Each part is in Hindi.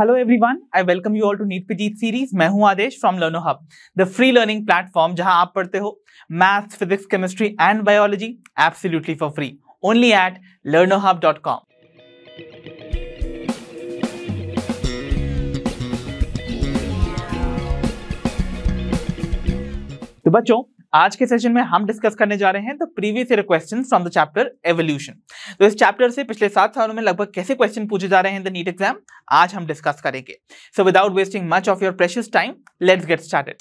Hello everyone I welcome you all to NEET PG series मैं हूं Aadesh from Learno hub the free learning platform जहां आप पढ़ते हो maths physics chemistry and biology absolutely for free only at Learno hub dot com तो बच्चों आज के सेशन में हम डिस्कस करने जा रहे हैं the previous year question from the chapter evolution तो इस चैप्टर से पिछले सात सालों में लगभग कैसे क्वेश्चन पूछे जा रहे हैं द नीट एग्जाम आज हम डिस्कस करेंगे so without wasting much of your precious time let's get started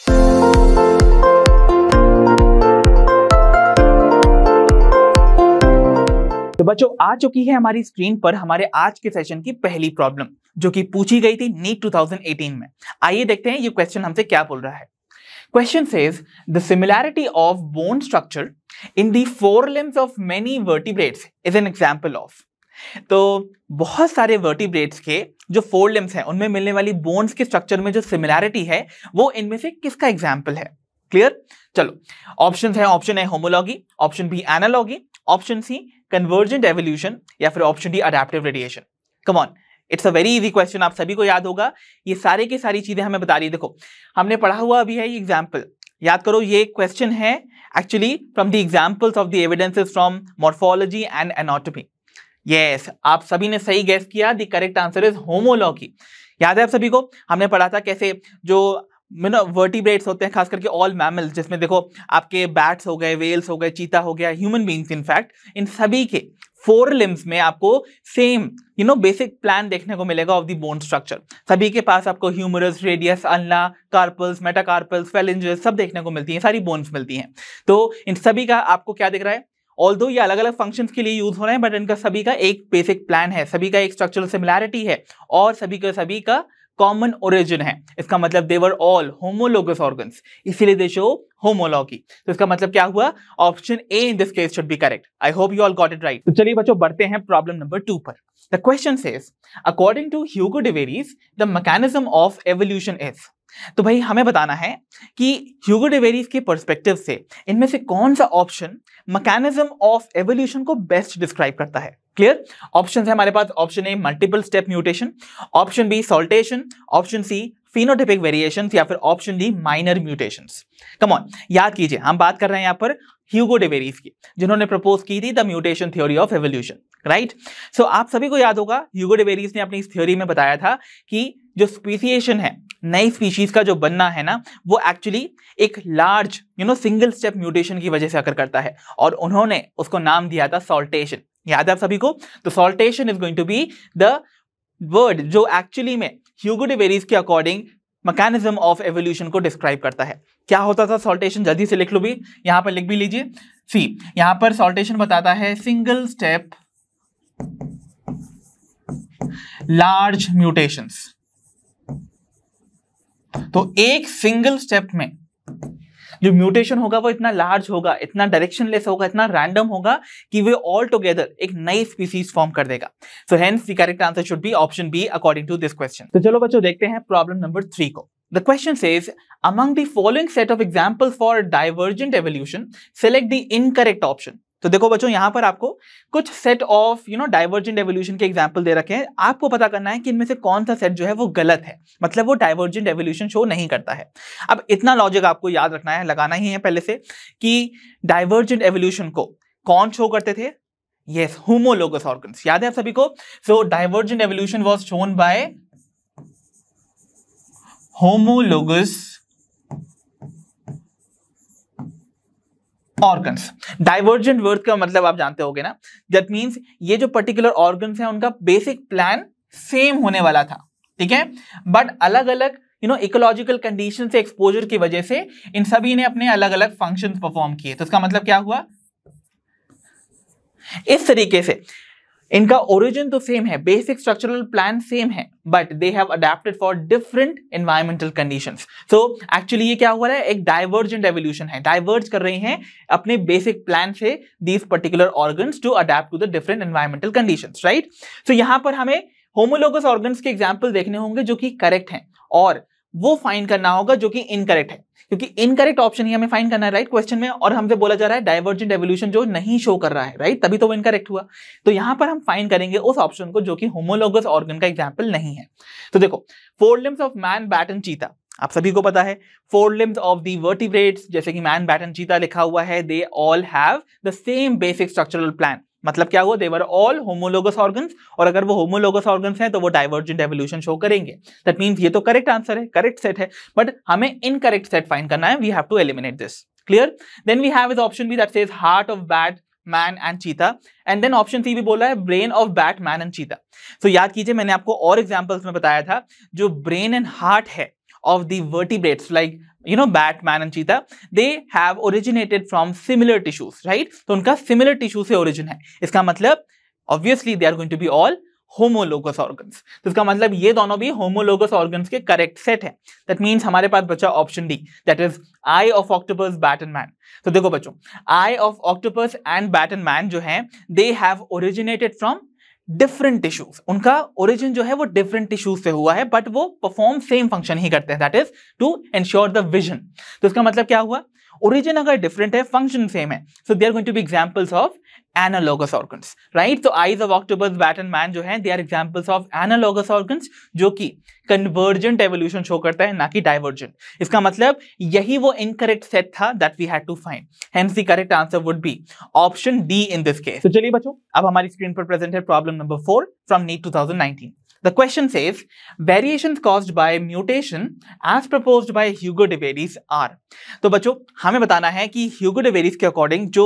तो बच्चों आ चुकी है हमारी स्क्रीन पर हमारे आज के सेशन की पहली प्रॉब्लम जो कि पूछी गई थी नीट 2018 में आइए देखते हैं ये क्वेश्चन हमसे क्या बोल रहा है Question says the similarity of bone structure in the forelimbs of many vertebrates is an example of. तो बहुत सारे वर्टिब्रेट्स के जो फोर लिम्स हैं उनमें मिलने वाली बोन्स के स्ट्रक्चर में जो सिमिलैरिटी है वो इनमें से किसका एग्जाम्पल है क्लियर चलो ऑप्शन है ऑप्शन है homology option B analogy option C convergent evolution या फिर option D adaptive radiation come on it's a very easy question आप सभी को याद होगा ये सारे की सारी चीज़ें हमें बता रही देखो हमने पढ़ा हुआ अभी है ये एग्जाम्पल याद करो ये क्वेश्चन है actually from the examples of the evidences from morphology and anatomy yes आप सभी ने सही गैस किया the correct answer is homology याद है आप सभी को हमने पढ़ा था कैसे जो में ना वर्टिब्रेट्स होते हैं खास करके ऑल मैमल्स जिसमें देखो आपके बैट्स हो गए वेल्स हो गए चीता हो गया ह्यूमन बींग्स इनफैक्ट इन सभी के फोर लिम्स में आपको same you know basic plan देखने को मिलेगा ऑफ द बोन स्ट्रक्चर सभी के पास आपको humerus radius ulna carpals metacarpals phalanges सब देखने को मिलती हैं सारी बोन्स मिलती हैं तो इन सभी का आपको क्या दिख रहा है ऑल दो ये अलग अलग फंक्शंस के लिए यूज हो रहे हैं बट इनका सभी का एक बेसिक प्लान है सभी का एक स्ट्रक्चरल सिमिलैरिटी है और सभी का सभी का कॉमन ओरिजिन है इसका मतलब देवर ऑल होमोलोगस ऑर्गन इसीलिए देशो होमोलॉगी तो इसका मतलब क्या हुआ option A in this case should be correct I hope you all got it right तो चलिए बच्चों बढ़ते हैं प्रॉब्लम नंबर टू पर the question is according to Hugo de Vries the mechanism of evolution is तो भाई हमें बताना है कि ह्यूगो डिवेरीज के परस्पेक्टिव से इनमें से कौन सा ऑप्शन मैकेनिज्म ऑफ एवोल्यूशन को बेस्ट डिस्क्राइब करता है क्लियर ऑप्शन है हमारे पास option A multiple step mutation option B saltation option C phenotypic variation या फिर option D minor mutation come on याद कीजिए हम बात कर रहे हैं यहाँ पर ह्यूगो डेवेरीज की जिन्होंने प्रपोज की थी the mutation theory of evolution right so आप सभी को याद होगा ह्यूगो डेवेरीज ने अपनी इस थ्योरी में बताया था कि जो स्पीसीशन है नई स्पीशीज का जो बनना है ना वो एक्चुअली एक large you know single step mutation की वजह से आकर करता है और उन्होंने उसको नाम दिया था सॉल्टेशन याद है आप सभी को तो saltation is going to be the word जो एक्चुअली में ह्यूगो डिवेरीज के अकॉर्डिंग मैकेनिज्म ऑफ एवोल्यूशन को डिस्क्राइब करता है क्या होता था सोल्टेशन जल्दी से लिख लो भी यहां पर लिख भी लीजिए सी यहां पर सोल्टेशन बताता है सिंगल स्टेप लार्ज म्यूटेशंस तो एक सिंगल स्टेप में जो म्यूटेशन होगा वो इतना लार्ज होगा इतना डायरेक्शन लेस होगा इतना रैंडम होगा कि वे ऑल टुगेदर एक नई स्पीसीज फॉर्म कर देगा so hence the correct answer should be option B according to this question तो चलो बच्चों देखते हैं प्रॉब्लम नंबर थ्री को The question says, among the following set of examples for divergent evolution, select the incorrect option. तो देखो बच्चों यहां पर आपको कुछ set of you know divergent evolution के एग्जाम्पल दे रखे हैं आपको पता करना है कि इनमें से कौन सा सेट जो है वो गलत है मतलब वो डाइवर्जेंट एवोल्यूशन शो नहीं करता है अब इतना लॉजिक आपको याद रखना है लगाना ही है पहले से कि डाइवर्जेंट एवोल्यूशन को कौन शो करते थे येस होमोलोगस ऑर्गन याद है आप सभी को so divergent evolution was shown by homologous organs divergent वर्थ का मतलब आप जानते हो ना दैट मीन्स ये जो पर्टिकुलर ऑर्गन्स हैं उनका बेसिक प्लान सेम होने वाला था ठीक है बट अलग अलग यू नो इकोलॉजिकल कंडीशन से एक्सपोजर की वजह से इन सभी ने अपने अलग अलग फंक्शन परफॉर्म किए तो इसका मतलब क्या हुआ इस तरीके से इनका ओरिजिन तो सेम है बेसिक स्ट्रक्चरल प्लान सेम है but they have adapted for different environmental condition so actually ये क्या हुआ है एक डाइवर्जेंट एवोल्यूशन है डाइवर्ज कर रहे हैं अपने बेसिक प्लान से these particular organ to adapt to the different environmental condition right so यहां पर हमें होमोलोगस ऑर्गन के एग्जाम्पल देखने होंगे जो कि करेक्ट हैं और वो फाइंड करना होगा जो कि इनकरेक्ट है क्योंकि इनकरेक्ट ऑप्शन ही हमें फाइंड करना है राइट क्वेश्चन में और हमसे बोला जा रहा है डायवर्जेंट एवोल्यूशन जो नहीं शो कर रहा है राइट तभी तो वो इनकरेक्ट हुआ तो यहां पर हम फाइंड करेंगे उस ऑप्शन को जो कि होमोलोगस ऑर्गन का एग्जाम्पल नहीं है तो देखो forelimbs of man bat and cheetah आप सभी को पता है forelimbs of the vertebrate जैसे कि मैन बैटन चीता लिखा हुआ है they all have the same basic structural plan मतलब क्या हुआ देवर ऑल होमोलोगस ऑर्गन्स और अगर वो होमोलोगस ऑर्गन्स हैं तो वो डाइवर्जेंट एवोल्यूशन शो करेंगे दैट मीन्स ये तो करेक्ट आंसर है करेक्ट सेट है बट हमें इनकरेक्ट सेट फाइंड करना है we have to eliminate this clear then we have is option B that says heart of bat man and cheetah and then option C भी बोला है brain of bat man and cheetah so याद कीजिए मैंने आपको और एग्जाम्पल्स में बताया था जो ब्रेन एंड हार्ट है of the vertebrates like you know batman and cheetah they have originated from similar tissues right तो उनका similar tissue से origin है इसका मतलब obviously they are going to be all homologous organs तो इसका मतलब ये दोनों भी होमोलोगस ऑर्गन्स के करेक्ट सेट है दैट मीन्स हमारे पास बचा option D that is eye of octopus bat and man तो देखो बच्चों eye of octopus and bat and man जो है they have originated from different tissues उनका ओरिजिन जो है वो डिफरेंट टिश्यूज से हुआ है बट वो परफॉर्म सेम फंक्शन ही करते हैं that is to ensure the vision तो इसका मतलब क्या हुआ ओरिजिन अगर डिफरेंट है फंक्शन सेम है so they are going to be examples of analogous organs right तो eyes of octopus bat and man जो है they are examples of analogous organs जो कि कन्वर्जेंट एवोल्यूशन शो करता है ना कि डाइवर्जेंट इसका मतलब यही वो इनकरेक्ट सेट था that we had to find hence the correct answer would be option D in this case तो चलिए बच्चों अब हमारी स्क्रीन पर प्रेजेंट है problem number four from NEET 2019 The question says, variations caused by mutation as proposed by Hugo de Deveries are. तो बच्चों हमें बताना है कि Hugo de डिवेरीज के अकॉर्डिंग जो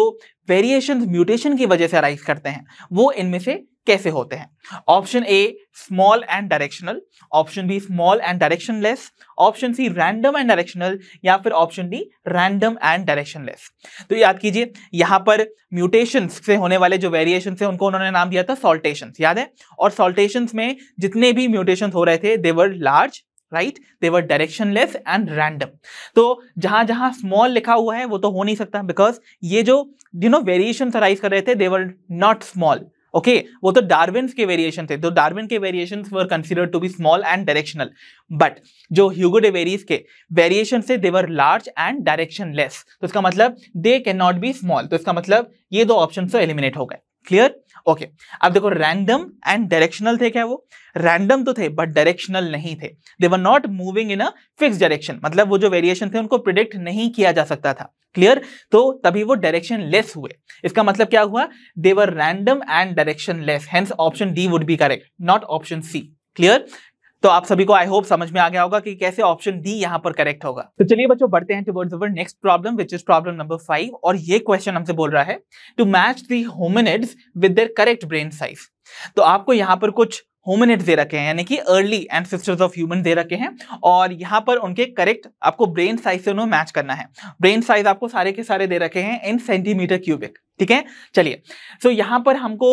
वेरिएशन म्यूटेशन की वजह से अराइज करते हैं वो इनमें से कैसे होते हैं option A small and directional option B small and directionless option C random and directional या फिर option D random and directionless तो याद कीजिए यहाँ पर म्यूटेशन से होने वाले जो वेरिएशन है उनको उन्होंने नाम दिया था सॉल्टेशन याद है और सॉल्टेशन में जितने भी म्यूटेशन हो रहे थे they were large right they were directionless and random तो जहां जहां स्मॉल लिखा हुआ है वो तो हो नहीं सकता बिकॉज ये जो यू नो वेरिएशन अराइज कर रहे थे they were not small okay वो तो डार्विन के वेरिएशन थे तो डार्विन के variation were considered to be small and directional but जो ह्यूगो डेवेरीज के वेरिएशन थे they were large and directionless तो इसका मतलब they can not be small तो इसका मतलब ये दो ऑप्शन तो एलिमिनेट हो गए क्लियर ओके okay. अब देखो रैंडम एंड डायरेक्शनल थे क्या वो रैंडम तो थे बट डायरेक्शनल नहीं थे they were not moving in a fix direction मतलब वो जो वेरिएशन थे उनको प्रिडिक्ट नहीं किया जा सकता था क्लियर तो तभी वो डायरेक्शन लेस हुए इसका मतलब क्या हुआ they were random and directionless hence option D would be correct not option C clear तो आप सभी को आई होप समझ में आ गया होगा कि कैसे ऑप्शन डी यहाँ पर करेक्ट होगा तो चलिए बच्चों बढ़ते हैं towards our next problem which is problem number five और ये क्वेश्चन हमसे बोल रहा है to match the hominids with their correct brain size तो आपको यहाँ पर कुछ होमिनिट्स दे रखे हैं यानी कि अर्ली एंसेस्टर्स ऑफ ह्यूमन दे रखे हैं और यहाँ पर उनके करेक्ट आपको ब्रेन साइज से उन्हें मैच करना है ब्रेन साइज आपको सारे के सारे दे रखे हैं इन सेंटीमीटर क्यूबिक ठीक है चलिए सो so, यहाँ पर हमको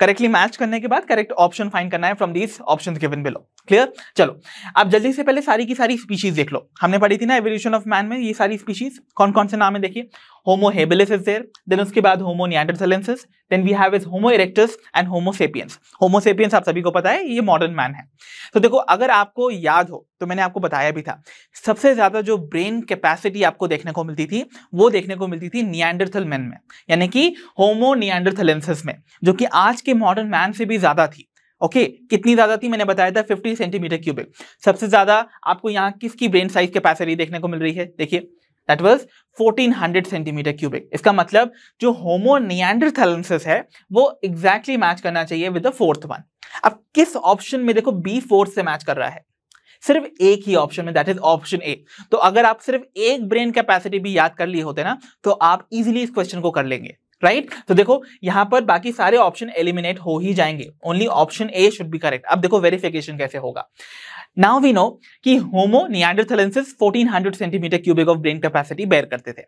करेक्टली मैच करने के बाद करेक्ट ऑप्शन फाइंड करना है from this option given below clear चलो आप जल्दी से पहले सारी की सारी स्पीशीज देख लो हमने पढ़ी थी ना एवोल्यूशन ऑफ मैन में ये सारी स्पीशीज कौन कौन से नाम है देखिए होमो habilis is there. Then उसके बाद homo neanderthalensis then we have is homo erectus and Homo sapiens. Homo sapiens आप सभी को पता है ये मॉडर्न मैन है. तो देखो अगर आपको याद हो तो मैंने आपको बताया भी था सबसे ज़्यादा जो ब्रेन कैपेसिटी आपको देखने को मिलती थी वो देखने को मिलती थी नियंडरथल मैन में यानी कि होमो नियंडरथलेंसिस में जो कि आज के मॉडर्न मैन से भी ज़्यादा थी ओके okay, कितनी ज्यादा थी मैंने बताया था 50 सेंटीमीटर क्यूबिक सबसे ज्यादा आपको यहाँ किसकी ब्रेन साइज कैपेसिटी देखने को मिल रही है देखिए दैट वाज 1400 सेंटीमीटर क्यूबिक इसका मतलब जो होमो नियंडरथैलेंसिस है वो एग्जैक्टली exactly मैच करना चाहिए विद द फोर्थ वन अब किस ऑप्शन में देखो बी फोर्थ से मैच कर रहा है सिर्फ एक ही ऑप्शन में दैट इज ऑप्शन ए तो अगर आप सिर्फ एक ब्रेन कैपेसिटी भी याद कर लिए होते ना तो आप इजीली इस क्वेश्चन को कर लेंगे राइट right? तो देखो यहां पर बाकी सारे ऑप्शन एलिमिनेट हो ही जाएंगे only option A should be correct अब देखो वेरिफिकेशन कैसे होगा नाउ वी नो कि homo neanderthalensis 1400 centimetre cubic of brain capacity bear करते थे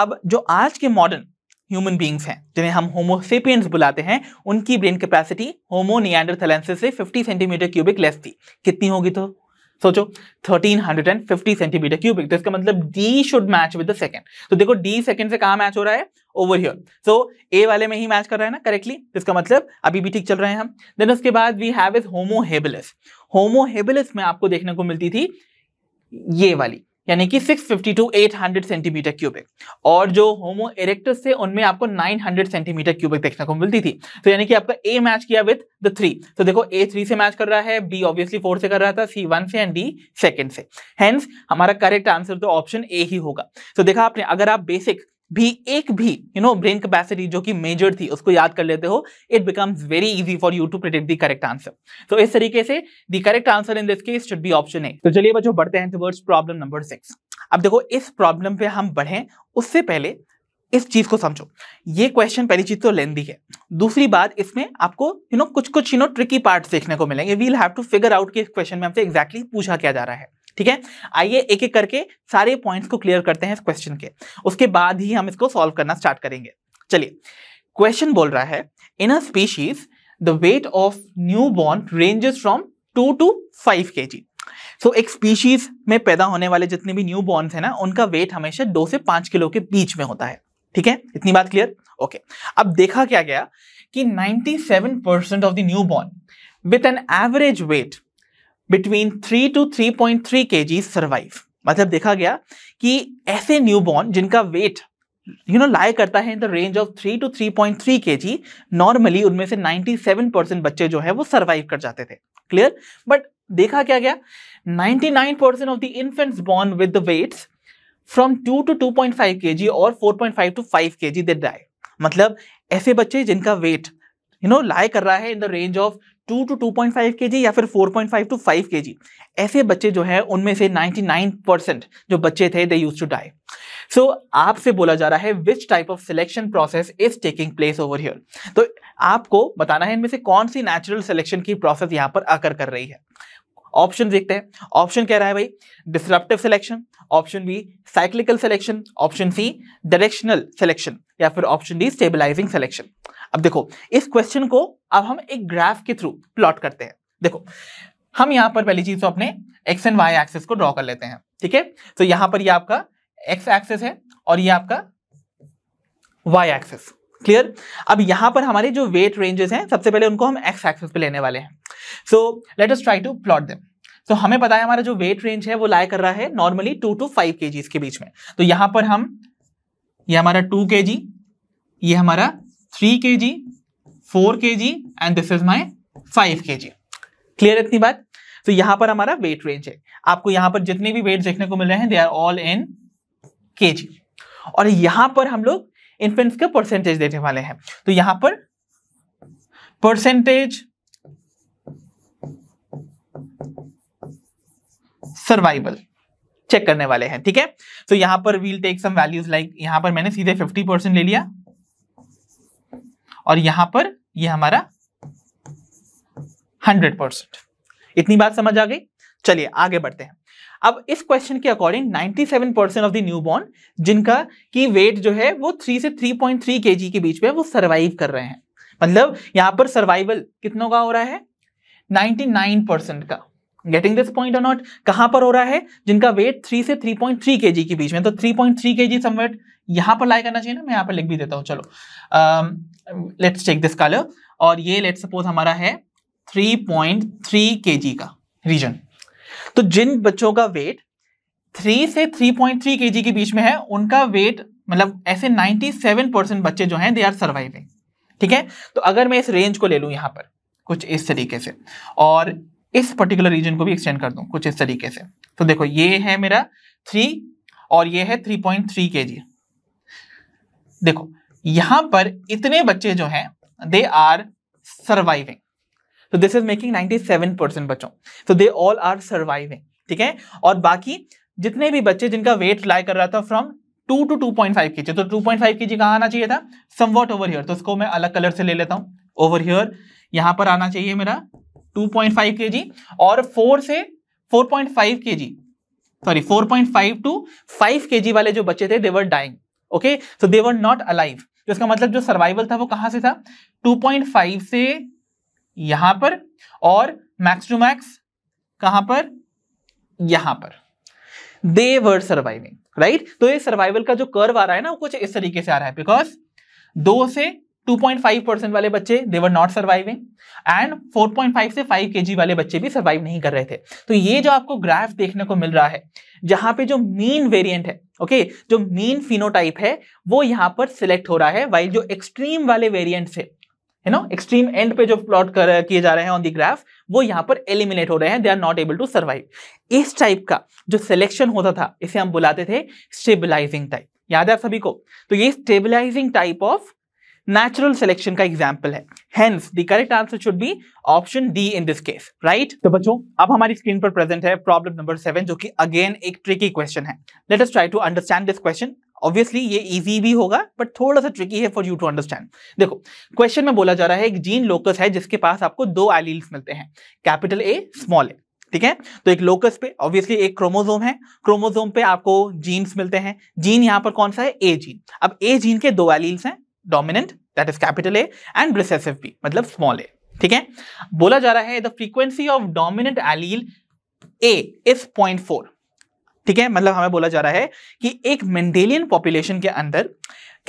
अब जो आज के मॉडर्न ह्यूमन बींग्स हैं जिन्हें हम होमोसेपियंस बुलाते हैं उनकी ब्रेन कैपेसिटी होमो नियांडरथेलेंसिस से 50 सेंटीमीटर क्यूबिक लेस थी कितनी होगी तो सोचो 1350 सेंटीमीटर क्यूबिक तो इसका मतलब D should match with the second तो देखो डी सेकंड से कहा मैच हो रहा है ओवर हियर सो ए वाले में ही मैच कर रहा है ना करेक्टली तो इसका मतलब अभी भी ठीक चल रहे हैं हम देन उसके बाद we have is homo habilis homo habilis में आपको देखने को मिलती थी ये वाली यानी कि 650 टू 800 सेंटीमीटर क्यूबिक और जो होमो इरेक्टस थे उनमें आपको 900 सेंटीमीटर क्यूबिक देखने को मिलती थी तो यानी कि आपका ए मैच किया विद द थ्री तो देखो ए थ्री से मैच कर रहा है बी ऑब्वियसली फोर से कर रहा था सी वन से एंड डी सेकंड से हेंस हमारा करेक्ट आंसर तो ऑप्शन ए ही होगा तो देखा आपने अगर आप बेसिक भी एक भी यू नो ब्रेन कैपेसिटी जो कि मेजर थी उसको याद कर लेते हो it becomes very easy for you to predict the correct answer तो इस तरीके से the correct answer in this case should be option A तो चलिए बच्चों बढ़ते हैं टुवर्ड्स प्रॉब्लम नंबर सिक्स अब देखो इस प्रॉब्लम पे हम बढ़े उससे पहले इस चीज को समझो ये क्वेश्चन पहली चीज तो लेंदी है दूसरी बात इसमें आपको यू नो कुछ कुछ यू नो ट्रिकी पार्ट देखने को मिलेंगे we'll have to figure out कि इस क्वेश्चन में हमसे एग्जैक्टली exactly पूछा क्या जा रहा है ठीक है आइए एक एक करके सारे पॉइंट्स को क्लियर करते हैं इस क्वेश्चन के उसके बाद ही हम इसको सॉल्व करना स्टार्ट करेंगे चलिए क्वेश्चन बोल रहा है in a species the weight of newborn ranges from two to five K G सो एक स्पीशीज में पैदा होने वाले जितने भी न्यू बॉर्न है ना उनका वेट हमेशा दो से पांच किलो के बीच में होता है ठीक है इतनी बात क्लियर ओके okay. अब देखा क्या गया कि 97% of the newborn with an average weight between three to three point three K G survive मतलब देखा गया कि ऐसे न्यूबॉर्न जिनका वेट यू नो लाया करता है in the range of three to three point three K G normally उनमें से नाइन्टी सेवन परसेंट बच्चे जो है वो सर्वाइव कर जाते थे क्लियर बट देखा क्या गया ninety nine percent of the infants born with the weights from two to two point five K G और four point five to five K G they die मतलब ऐसे बच्चे जिनका वेट यू नो लाई कर रहा है in the range of two to two point five K G या फिर four point five to five K G ऐसे बच्चे जो है उनमें से नाइन्टी नाइन परसेंट जो बच्चे थे they use to die so आपसे बोला जा रहा है which type of selection process is taking place over here तो आपको बताना है इनमें से कौन सी नेचुरल सिलेक्शन की प्रोसेस यहाँ पर आकर कर रही है ऑप्शन देखते हैं ऑप्शन कह रहा है भाई disruptive selection option B cyclical selection option C directional selection या फिर ऑप्शन डी स्टेबलाइजिंग सिलेक्शन अब देखो इस क्वेश्चन को अब हम एक ग्राफ के थ्रू प्लॉट करते हैं देखो हम यहां पर पहली चीज तो अपने एक्स एंड वाई एक्सेस को ड्रॉ कर लेते हैं ठीक है तो यहां पर ये यह आपका एक्स एक्सेस है और ये आपका वाई एक्सेस क्लियर अब यहां पर हमारे जो वेट रेंजेस हैं सबसे पहले उनको हम एक्स एक्सेस पे लेने वाले हैं so let us try to plot them तो हमें पता है हमारा जो वेट रेंज है वो लाया कर रहा है नॉर्मली टू टू फाइव के के बीच में तो यहां पर हम ये हमारा टू के जी ये हमारा three K G four K G and this is my five K G clear इतनी बात तो यहां पर हमारा वेट रेंज है आपको यहां पर जितने भी वेट देखने को मिल रहे हैं दे आर ऑल इन के जी और यहां पर हम लोग इन्फेंट्स का परसेंटेज देने वाले हैं तो यहां पर परसेंटेज सर्वाइवल चेक करने वाले हैं ठीक है तो यहां पर we'll take some values like यहां पर मैंने सीधे 50 परसेंट ले लिया और यहां पर ये यह हमारा हंड्रेड परसेंट इतनी बात समझ आ गई चलिए आगे बढ़ते हैं अब इस क्वेश्चन के according 97 percent of the newborn जिनका की वेट जो है वो 3 से 3.3 पॉइंट के बीच में वो सर्वाइव कर रहे हैं मतलब यहां पर सर्वाइवल कितनों का हो रहा है 99 परसेंट का गेटिंग दिस पॉइंट और नॉट कहां पर हो रहा है जिनका वेट थ्री से three point three K G के बीच में तो थ्री पॉइंट थ्री के जी समवेट यहां पर लाई करना चाहिए ना मैं यहां पर लिख भी देता हूं चलो लेट्स टेक दिस कलर और ये लेट सपोज हमारा है थ्री पॉइंट थ्री के जी का रीजन तो जिन बच्चों का वेट थ्री से three point three K G के बीच में है उनका वेट मतलब ऐसे नाइन्टी सेवन परसेंट बच्चे जो हैं दे आर सर्वाइविंग ठीक है तो अगर मैं इस रेंज को ले लूँ यहां पर कुछ इस तरीके से और इस पर्टिकुलर रीजन को भी एक्सटेंड कर दूं कुछ इस तरीके से तो देखो ये है मेरा थ्री और ये है थ्री पॉइंट थ्री के जी देखो यहां पर इतने बच्चे जो हैं दे आर सर्वाइविंग तो this is making ninety seven percent बच्चों तो दे ऑल आर सर्वाइविंग ठीक है और बाकी जितने भी बच्चे जिनका वेट लाई कर रहा था फ्रॉम 2 टू 2.5 पॉइंट के जी तो 2.5 पॉइंट के जी कहाँ आना चाहिए था सम वॉट ओवर हियर तो उसको मैं अलग कलर से ले लेता हूँ ओवर हियर यहाँ पर आना चाहिए मेरा 2.5 केजी और 4 से 4.5 केजी सॉरी 4.5 टू 5 केजी वाले जो बच्चे थे they were dying okay so they were not alive तो इसका मतलब जो सर्वाइवल था वो कहां से था 2.5 से यहां पर और मैक्स टू मैक्स कहां पर यहां पर दे वर सर्वाइविंग राइट तो ये सर्वाइवल का जो कर्व आ रहा है ना वो कुछ इस तरीके से आ रहा है बिकॉज दो से 2.5 परसेंट वाले बच्चे देवर नॉट सर्वाइविंग एंड 4.5 से 5 के वाले बच्चे भी सर्वाइव नहीं कर रहे थे तो ये जो आपको ग्राफ देखने को मिल रहा है जहां पे जो मीन वेरिएंट है ओके okay, जो मीन फिनोटाइप है वो यहां पर सिलेक्ट हो रहा है वाइल जो एक्सट्रीम वाले वेरियंट है यू नो एक्सट्रीम एंड पे जो प्लॉट किए जा रहे हैं ऑन दी ग्राफ वो यहाँ पर एलिमिनेट हो रहे हैं they are not able to survive इस टाइप का जो सिलेक्शन होता था इसे हम बुलाते थे स्टेबिलाईजिंग टाइप याद है आप सभी को तो ये stabilising type of natural selection का एग्जाम्पल है hence the correct answer should be option D in this case right तो बच्चों अब हमारी स्क्रीन पर प्रेजेंट है प्रॉब्लम नंबर सेवन जो कि अगेन एक ट्रिकी क्वेश्चन है let us try to understand this question obviously ये इजी भी होगा बट थोड़ा सा ट्रिकी है फॉर यू टू अंडरस्टैंड देखो क्वेश्चन में बोला जा रहा है एक जीन लोकस है जिसके पास आपको दो एलील्स मिलते हैं कैपिटल ए स्मॉल ए ठीक है तो एक लोकस पे ऑब्वियसली एक क्रोमोजोम है क्रोमोजोम पे आपको जीन्स मिलते हैं जीन यहां पर कौन सा है ए जीन अब ए जीन के दो एलील्स हैं dominant that is capital A and recessive B मतलब स्मॉल ए ठीक है बोला जा रहा है the frequency of dominant allele A is point four ठीक है मतलब हमें बोला जा रहा है कि एक मेंडेलियन पॉपुलेशन के अंदर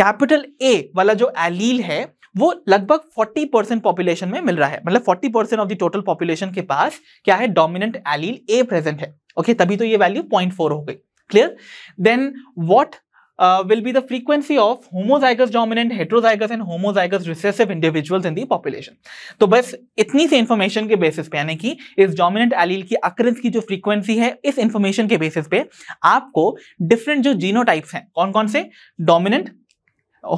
कैपिटल ए वाला जो एलील है वो लगभग 40 परसेंट पॉपुलेशन में मिल रहा है मतलब 40 percent of the total population के पास क्या है डोमिनेंट एलील ए प्रेजेंट है ओके okay, तभी तो ये वैल्यू 0.4 हो गई clear then what will be the frequency of homozygous dominant heterozygous and homozygous recessive recessive in in the तो बस इतनी सी इन्फॉर्मेशन के बेसिस पे यानी कि इस डोमिनेंट एलील की अक्रेंस की जो फ्रीक्वेंसी है इस इन्फॉर्मेशन के बेसिस पे आपको डिफरेंट जो जीनोटाइप्स हैं कौन कौन से डोमिनेंट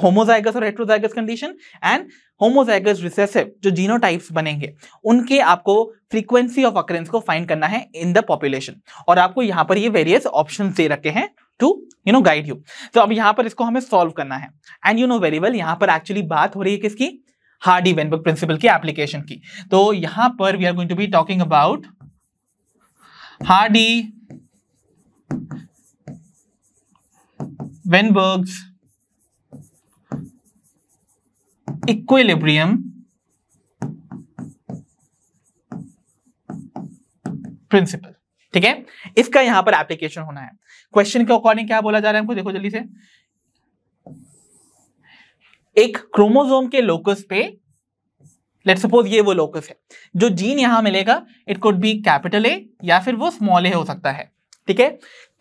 होमोजाइगस और heterozygous condition and homozygous recessive जो जीनोटाइप्स बनेंगे उनके आपको फ्रीक्वेंसी ऑफ अक्रेंस को फाइंड करना है इन द पॉपुलेशन और आपको यहां पर ये वेरियस ऑप्शन दे रखे हैं to you know guide you तो अब यहाँ पर इसको हमें सॉल्व करना है and you know very well यहाँ पर एक्चुअली बात हो रही है किसकी हार्डी वेनबर्ग प्रिंसिपल की एप्लीकेशन की तो यहां पर we are going to be talking about Hardy Weinberg's equilibrium principle ठीक है इसका यहां पर एप्लीकेशन होना है क्वेश्चन के अकॉर्डिंग क्या बोला जा रहा है हमको देखो जल्दी से एक क्रोमोजोम के लोकस पे लेट सपोज ये वो लोकस है जो जीन यहां मिलेगा it could be capital A या फिर वो स्मॉल ए हो सकता है ठीक है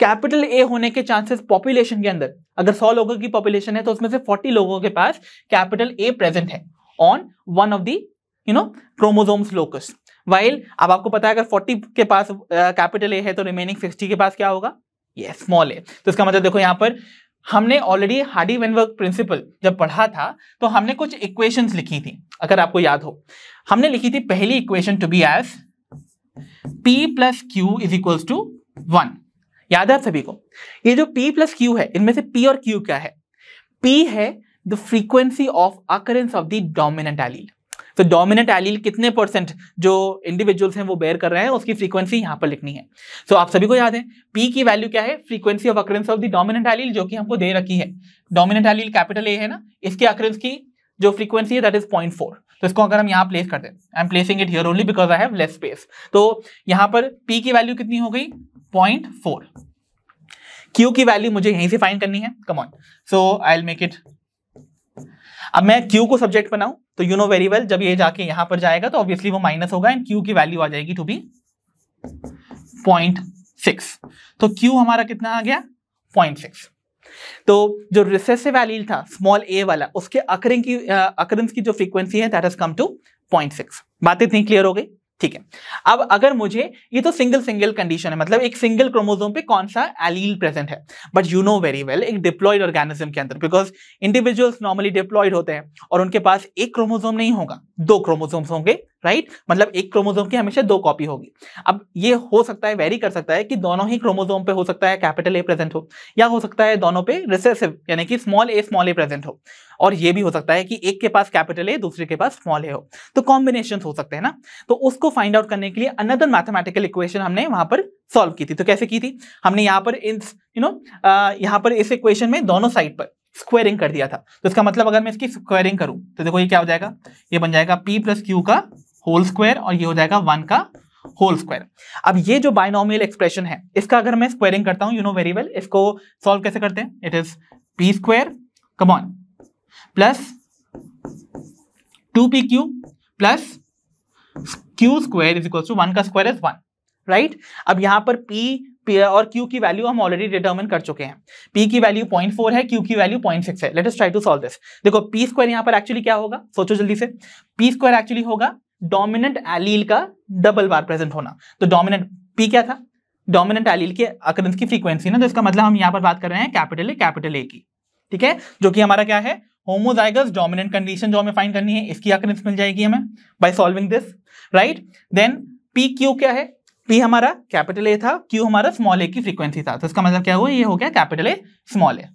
कैपिटल ए होने के चांसेस पॉपुलेशन के अंदर अगर 100 लोगों की पॉपुलेशन है तो उसमें से 40 लोगों के पास कैपिटल ए प्रेजेंट है on one of the you know chromosomes locus while अब आपको पता है अगर 40 के पास कैपिटल uh, ए है तो रिमेनिंग 60 के पास क्या होगा ये स्मॉल है तो इसका मतलब देखो यहाँ पर हमने ऑलरेडी हार्डी वेनवर्क प्रिंसिपल जब पढ़ा था तो हमने कुछ इक्वेशंस लिखी थी अगर आपको याद हो हमने लिखी थी पहली equation to be as P plus Q is equals to one याद है आप सभी को ये जो p प्लस क्यू है इनमें से p और q क्या है p है the frequency of occurrence of the dominant allele तो डोमिनेंट एलील कितने परसेंट जो इंडिविजुअल्स हैं वो बेयर कर रहे हैं उसकी फ्रीक्वेंसी यहाँ पर लिखनी है सो so, आप सभी को याद है पी की वैल्यू क्या है frequency of occurrence of the dominant allele जो कि हमको दे रखी है डोमिनेंट एलील कैपिटल ए है ना इसके अक्रेंस की जो फ्रीक्वेंसी है दैट इज पॉइंट फोर तो इसको अगर हम यहाँ प्लेस करते हैं I am placing it here only because I have less space तो यहाँ पर पी की वैल्यू कितनी हो गई पॉइंट फोर क्यू की वैल्यू मुझे यहीं से फाइंड करनी है come on so I make it अब मैं क्यू को सब्जेक्ट बनाऊं तो यू नो वेरी वेल जब ये जाके यहां पर जाएगा तो ऑब्वियसली वो माइनस होगा एंड क्यू की वैल्यू आ जाएगी टू बी पॉइंट सिक्स तो क्यू हमारा कितना आ गया पॉइंट सिक्स तो जो रिसेसिव वैल्यू था स्मॉल ए वाला उसके अकरिंग की अकरेंस की जो फ्रीक्वेंसी है that has come to point six बात इतनी क्लियर हो गई ठीक है अब अगर मुझे ये तो सिंगल सिंगल कंडीशन है मतलब एक सिंगल क्रोमोजोम पे कौन सा एलील प्रेजेंट है but you know very well एक डिप्लॉयड ऑर्गेनिज्म के अंदर बिकॉज इंडिविजुअल्स नॉर्मली डिप्लॉयड होते हैं और उनके पास एक क्रोमोजोम नहीं होगा दो क्रोमोजोम्स होंगे राइट right? मतलब एक क्रोमोजोम की हमेशा दो कॉपी होगी अब ये हो सकता है वेरी कर सकता है कि दोनों ही क्रोमोजोम पे हो सकता है कैपिटल ए प्रेजेंट हो या हो सकता है दोनों पे रिसेसिव यानी कि small A small A present हो और ये भी हो सकता है कि एक के पास कैपिटल ए दूसरे के पास स्मॉल ए हो तो कॉम्बिनेशन हो सकते हैं ना तो उसको फाइंड आउट करने के लिए अनदर मैथमेटिकल इक्वेशन हमने वहां पर सॉल्व की थी तो कैसे की थी हमने यहाँ पर इन यू नो यहाँ पर इस इक्वेशन में दोनों साइड पर स्क्वेयरिंग कर दिया था तो इसका मतलब अगर मैं इसकी स्क्वायरिंग करूं तो देखो ये क्या हो जाएगा ये बन जाएगा पी प्लस क्यू का होल स्क्वायर और ये हो जाएगा वन का होल स्क्वायर अब ये जो बाइनोमियल एक्सप्रेशन है इसका अगर मैं स्क्वायरिंग करता हूं यू नो वेरी वेल इसको सॉल्व कैसे करते हैं it is P square come on plus two P Q plus Q square is equal to one का स्क्वायर इज वन राइट अब यहां पर पी P और Q की वैल्यू हम ऑलरेडी डिटर्मिन कर चुके हैं P की वैल्यू 0.4 है Q की वैल्यू 0.6 है let us try to solve this देखो पी स्क्वायर यहाँ पर एक्चुअली क्या होगा सोचो जल्दी से पी स्क्वायर एक्चुअली होगा डोमिनेंट एलील का डबल बार प्रेजेंट होना तो डोमिनेंट पी क्या था डोमिनेंट एलील के अक्रंस की फ्रीक्वेंसी ना तो इसका मतलब हम यहां पर बात कर रहे हैं कैपिटल ए कैपिटल ए की ठीक है जो कि हमारा क्या है होमोजाइगस डोमिनेंट कंडीशन जो हमें फाइन करनी है इसकी अक्रंस मिल जाएगी हमें by solving this right then P Q क्या है पी हमारा कैपिटल ए था क्यू हमारा स्मॉल ए की फ्रीक्वेंसी था तो इसका मतलब क्या हुआ ये हो गया कैपिटल ए स्मॉल ए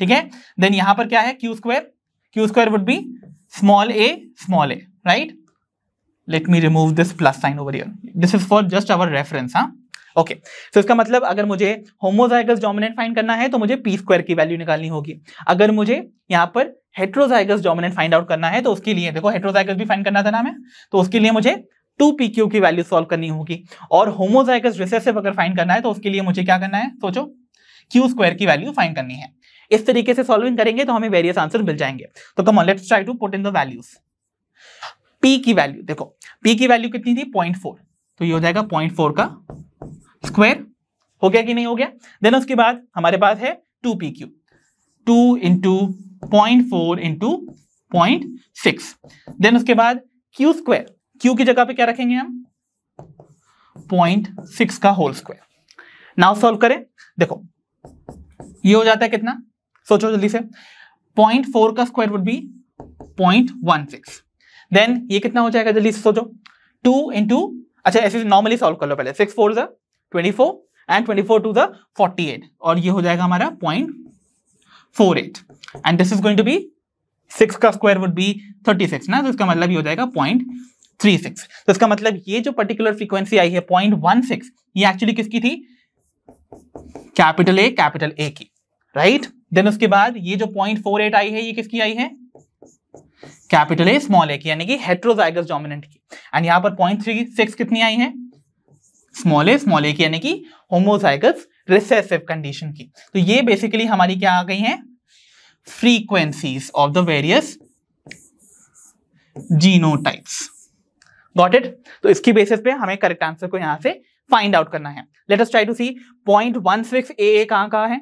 ठीक है देन यहां पर क्या है Q square Q square would be small A small A right let me remove this plus sign over here this is for just our reference हाँ ओके okay. सो so, इसका मतलब अगर मुझे होमोजाइगस डोमिनेंट फाइंड करना है तो मुझे पी स्क्वायर की वैल्यू निकालनी होगी अगर मुझे यहाँ पर हेट्रोजाइगस डोमिनेंट फाइंड आउट करना है तो उसके लिए देखो हेट्रोजाइगस भी फाइंड करना था ना मैं तो उसके लिए मुझे टू पी क्यू की वैल्यू सॉल्व करनी होगी और होमोजाइगस रिसेसिव अगर फाइंड करना है तो उसके लिए मुझे क्या करना है सोचो क्यू स्क्वायर की वैल्यू फाइंड करनी है इस तरीके से सॉल्विंग करेंगे तो हमें वेरियस आंसर मिल जाएंगे तो come on let's try to put in the values P की वैल्यू देखो पी की वैल्यू कितनी थी पॉइंट फोर तो ये हो जाएगा पॉइंट फोर का स्क्वायर हो गया कि नहीं हो गया देन उसके बाद हमारे पास है two P Q two into point four into point six then उसके बाद क्यू स्क्वायर क्यू की जगह पे क्या रखेंगे हम पॉइंट सिक्स का होल स्क्वायर नाउ सॉल्व करें देखो ये हो जाता है कितना सोचो जल्दी से पॉइंट फोर का square would be point one six then ये कितना हो जाएगा जल्दी से सोचो टू इंटू अच्छा ऐसे नॉर्मली सॉल्व कर लो पहले सिक्स फोर ज़ा twenty four and twenty four two ज़ा फोर्टी एट और ये हो जाएगा हमारा point four eight and this is going to be six का square would be thirty six ना तो इसका मतलब ये हो जाएगा पॉइंट थ्री सिक्स तो इसका मतलब ये जो पर्टिकुलर फ्रीक्वेंसी आई है पॉइंट वन सिक्स ये एक्चुअली किसकी थी कैपिटल ए कैपिटल ए की राइट right? देन उसके बाद ये जो पॉइंट फोर एट आई है ये किसकी आई है कैपिटल ए स्मॉल ए की यानी कि हेट्रोजाइगस डोमिनेंट की एंड यहां पर पॉइंट थ्री सिक्स कितनी आई है स्मॉल ए स्मॉल ए की यानी कि होमोजाइगस रिसेसिव कंडीशन की तो ये बेसिकली हमारी क्या आ गई है frequencies of the various genotypes got it तो इसकी बेसिस पे हमें करेक्ट आंसर को यहां से फाइंड आउट करना है let us try to see point one six A A कहां कहां है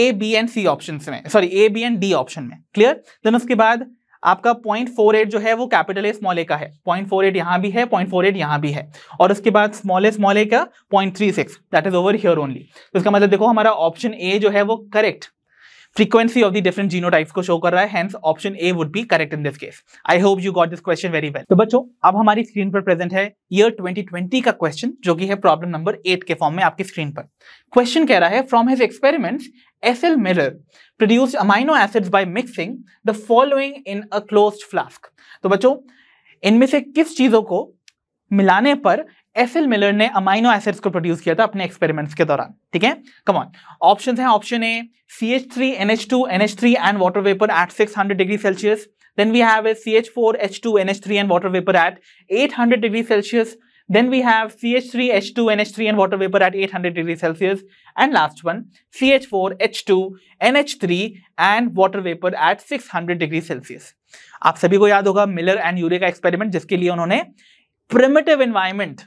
A B and C option में sorry A B and D option में क्लियर देन उसके बाद आपका पॉइंट फोर एट जो है वो कैपिटल ए स्मॉल ए का है पॉइंट फोर एट यहाँ भी है पॉइंट फोर एट यहाँ भी है और उसके बाद स्मॉल ए स्मॉल ए का point three six that is over here only तो इसका मतलब देखो हमारा ऑप्शन ए जो है वो correct frequency of the different genotypes को शो कर रहा है hence option A would be correct in this case I hope you got this question very well तो बच्चों अब हमारी स्क्रीन पर प्रेजेंट है ईयर 2020 का क्वेश्चन जो कि है प्रॉब्लम नंबर एट के फॉर्म में आपकी स्क्रीन पर क्वेश्चन कह रहा है from his experiments S L Miller produce amino acids by mixing the following in a closed flask तो बच्चों इनमें से किस चीज़ों को मिलाने पर एसएल मिलर ने अमाइनो एसिड्स को प्रोड्यूस किया था अपने एक्सपेरिमेंट्स के दौरान ठीक है कम ऑन ऑप्शन है option A C H three N H two N H three and water vapour at six hundred degree Celsius then we have a C H H four two N H three and water vapour at eight hundred degree Celsius Then we have CH3, H2, NH3 and water vapor at 800 degrees Celsius. And last one, CH4, H2, NH3 and water vapor at 600 degrees Celsius. आप सभी को याद होगा मिलर एंड यूरे का एक्सपेरिमेंट जिसके लिए उन्होंने प्रिमेटिव एनवायरमेंट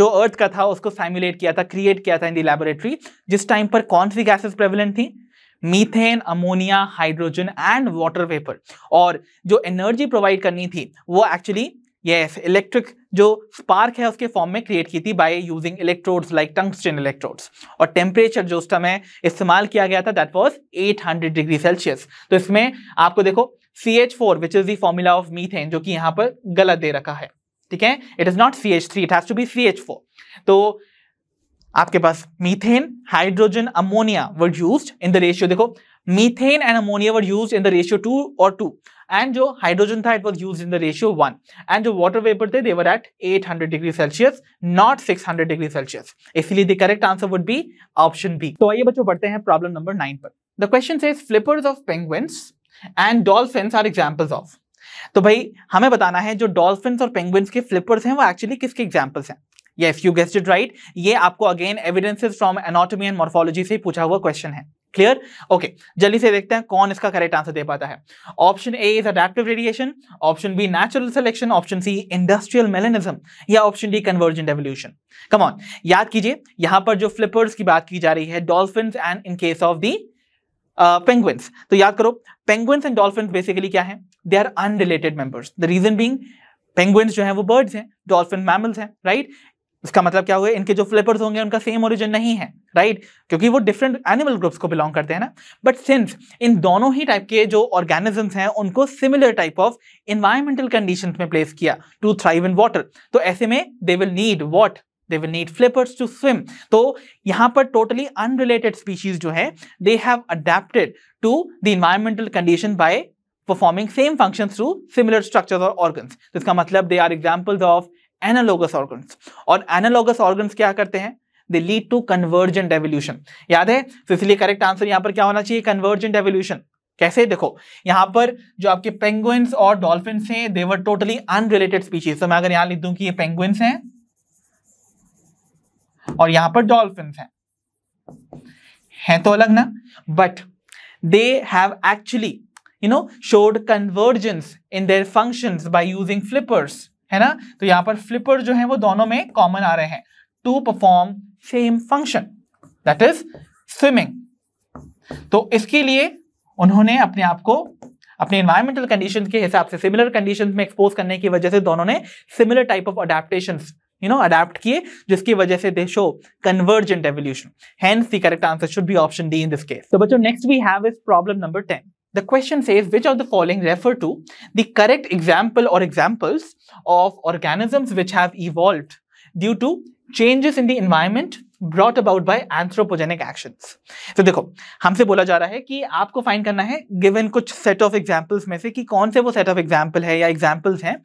जो अर्थ का था उसको साइमुलेट किया था क्रिएट किया था इन दी लेबोरेटरी जिस टाइम पर कौन सी गैसेस प्रेवलेंट थी methane ammonia hydrogen and water vapour और जो एनर्जी प्रोवाइड करनी थी वो एक्चुअली यस इलेक्ट्रिक जो स्पार्क है उसके फॉर्म में क्रिएट की थी by using electrodes like tungsten electrodes और टेम्परेचर जो उस समय इस्तेमाल किया गया था दैट वाज 800 डिग्री सेल्सियस तो इसमें आपको देखो C H four which is the formula of methane जो कि यहाँ पर गलत दे रखा है ठीक है it is not C H three it has to be C H four तो आपके पास methane hydrogen ammonia were used in the ratio देखो methane and ammonia were used in the ratio two और टू jo hydrogen tha था was was in in ratio ratio one and जो vapor वेपर थे were at 800 degree celsius not 600 degree celsius isliye the correct answer would be option b तो आइए bachcho बढ़ते hain problem number 9 par the question says flippers of penguins and dolphins are examples of तो भाई हमें बताना है जो डॉल्फिन और पेंगुइन्स के फ्लिपर्स हैं वो एक्चुअली किसके एग्जाम्पल्स हैं yes you guessed it right ये आपको again evidences from anatomy and morphology से पूछा हुआ क्वेश्चन है क्लियर ओके जल्दी से देखते हैं कौन इसका करेक्ट आंसर दे पाता है option A is adaptive radiation option B natural selection option C industrial melanism या option D convergent evolution come on याद कीजिए यहां पर जो फ्लिपर्स की बात की जा रही है dolphin and in case of the penguins तो याद करो पेंगुइन्स एंड डॉल्फिन बेसिकली क्या है they are unrelated members the reason being penguins जो है वो बर्ड्स हैं डॉल्फिन मैमल्स हैं राइट इसका मतलब क्या हुआ इनके जो फ्लिपर्स होंगे उनका सेम ओरिजिन नहीं है राइट right? क्योंकि वो डिफरेंट एनिमल ग्रुप्स को बिलोंग करते हैं ना बट सिंस इन दोनों ही टाइप के जो ऑर्गेनिजम्स हैं उनको similar type of environmental condition में प्लेस किया टू थ्राइव इन वाटर तो ऐसे में they will need what they will need flippers to swim तो यहाँ पर टोटली अनरिलेटेड स्पीशीज जो है they have adapted to the environmental condition by performing same function through similar structure और ऑर्गन्स इसका मतलब they are examples of analogous organ और एनालोगस ऑर्गन क्या करते हैं they lead to convergent evolution याद है तो इसलिए करेक्ट आंसर यहां पर क्या होना चाहिए कन्वर्जेंट एवोल्यूशन कैसे देखो यहां पर जो आपके पेंगुइन्स और डॉल्फिन हैं they were totally unrelated species तो मैं अगर यहां लिख दूं कि ये पेंगुइन्स हैं और यहां पर डॉल्फिन हैं हैं तो अलग ना but they have actually you know showed convergence in their functions by using flippers है ना तो यहां पर फ्लिपर जो है वो दोनों में कॉमन आ रहे हैं to perform same function that is swimming तो इसके लिए उन्होंने अपने आप को अपने इन्वायरमेंटल कंडीशन के हिसाब से सिमिलर कंडीशन में एक्सपोज करने की वजह से दोनों ने similar type of adaptation you know adapt किए जिसकी वजह से they show convergent evolution hence the correct answer should be option D in this case तो बच्चों next we have is problem number ten The question says which of the following refer to the correct example or examples of organisms which have evolved due to changes in the environment brought about by anthropogenic actions तो देखो हमसे बोला जा रहा है कि आपको फाइंड करना है गिवन कुछ सेट ऑफ एग्जाम्पल्स में से कि कौन से वो सेट ऑफ एग्जाम्पल है या एग्जाम्पल्स हैं